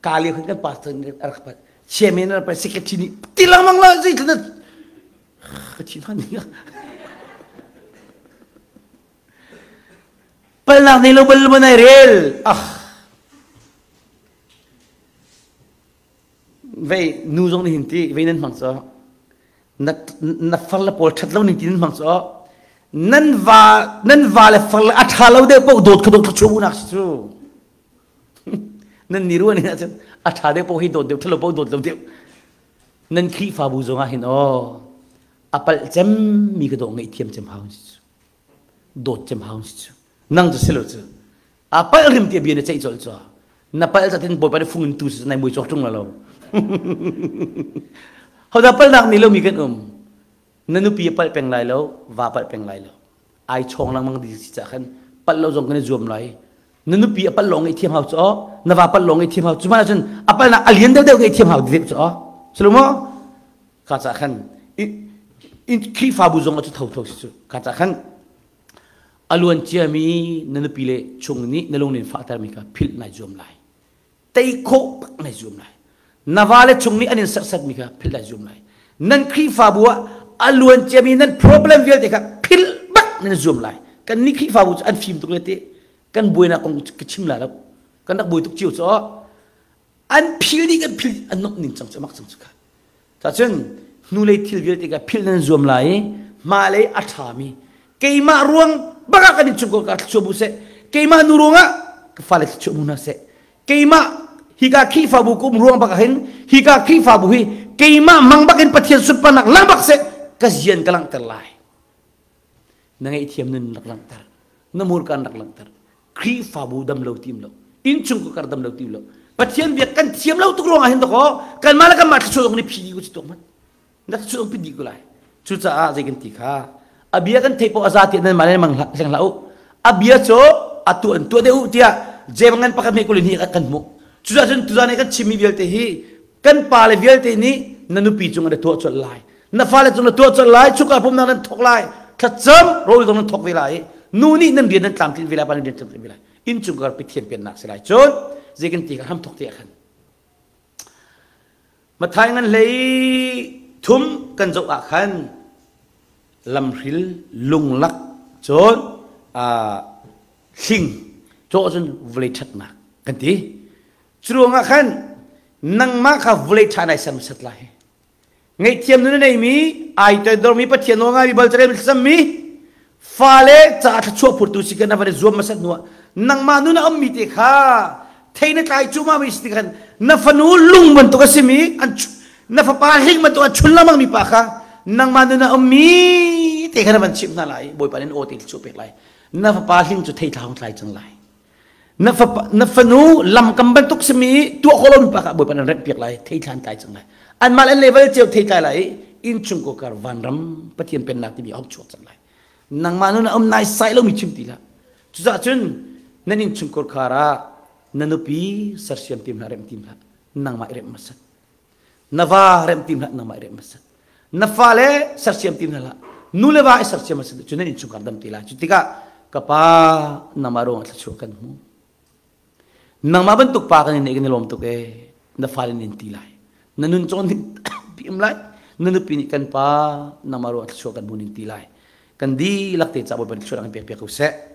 ka li khin pastor ni ar ah, khpa chairman ar pa sikat chini ti lang mang la zai khna khati fan ni lah. pal na ni lo bal bal nai rel ah ve nu zong ni hinti ve nan mang sa na na fal la pol thatlo ni tin mang sa nên nan va nan va le fal athalo de po dot khadot chu na chu nan niru ni na chen atha de po hi dot de thalo po dot lo de nan khi fa bu zonga hin o apal chem mi cái ko ngai thiam chem haun chu dot chem haun chu nang to selo chu apal rim te bi ne chei chol chu na pal sa tin bo pa de phung tu nai mui chok tung la lo ho da pal nak ni lo mi cái ông. นันุปีปัลเป็งไรแล้ววาปัลเป็งไรแล้วไอชงนังมังดีสิจักขันปัลเราจงกันจูมไรนันุปีปัลลงไอเทียมเฮาจ้อนววาปัลลงไอเทียมเฮาจุมาจนอปัลน่ะอเลียนเดียวเดียวไอเทียมเฮาดีจ้อสรุปวัาข้าจักขันอินคีฟาบุจงก็จะทท่วทท่วสิจอข้าจักขันอลวนเจียมีนันุปีเลชงนี้นลงนินฟ้าตามิกาพิลนายจูมไรเตยโคปักนยจูมไรนววาเลชงนี้อันนี้สักสักมิกาพิลนายจูมไรนั่นคีฟาบัว alun j e m i nan problem vel deka p i l bak nan zoom lai kan ni khi fa u an f i m tu k le te kan bui na kong kichim la lap kan nak bui tu k chiu cho an p i l ni kan p i l an nok ning chang chamak chang chuka ta chen nu le t i l vel deka p i l nan zoom lai ma le athami keima ruang baka kan ni chu ko ka chu bu se keima nurunga ka fa le t chu mu na se keima h i k a khi fa bu kum ruang baka hin h i k a khi fa bu hi keima mang bakin pathian sut panak lambak se Kasian kelang terlai. Nangai itiam nun nak lang ter, namur kan nak lang ter. Kri fabu dam lau tim lau, incung kar dam lau tim lau. Patian biak kan tiam lau tu ruang ahin tokoh, kan malah kan mati suruh ni pidi gus tu man. Nak suruh pigi gulai. Cuca a zikin tika. Abia kan tepo azati dan malah mang sang lau. Abia so atuan tu ada utia. Jangan pakai mekulin hi akan mu. Cuca jen tuzane kan cimi biar tehi. Kan pale biar tehi ni nanu pijung ada tuat cuat lain. na fa le chuna tua chon lai chuka pum nan thok lai tha cham roi dong thok vi lai nu ni nan rian nan tlam tin vi lai ban rian tin vi lai in chung gar pi thiam pian nak se lai chon zikin ti ham thok ti khan mà thay ngân lấy thum cần dọc ạ khăn làm hil lung lắc chốn à sinh chỗ chân vlei thật mà cần tí chuông ạ khăn năng má khá vlei thà này xem sật lại ngai thiam nu nei mi ai te dor mi pathian no ngai bal chare mi sam mi fale ta ta chu pur tu sikana bare zo ma sat nu nang ma nu na am mi te kha theina tai chu ma wis tikan na fanu lung ban to ka simi an na fa pa hik ma to chul lamang mi pa kha nang ma nu na am mi te kha ban chip na lai boi panen o til chu pe lai na fa pa hin chu thei thang lai chang lai na fa na fanu lam kam ban to ka simi tu kholom pa kha boi panen rep pe lai thei thang tai chang lai an mal an level cheu thei kai lai in chung ko kar van ram patien pen nak ti bi ok chuak chak lai nang ma nu na om nai sai lo mi chim ti la chu za chun nan in chung ko khara nanupi sarsiam tim la rem tim la nang ma rem masat nava rem tim la nang ma rem masat nafale sarsiam tim la nuleva sarsiam masat chu nan in chung kar dam ti la chu tika kapa namaro atla chu kan mu nang ma ban tuk pa kan ne gni lom tuk e nafale nin ti lai nanun chonding pim nanu pini kan pa namaru at shokan buning tilai kan di lakte chabo ban chorang pe pe ko se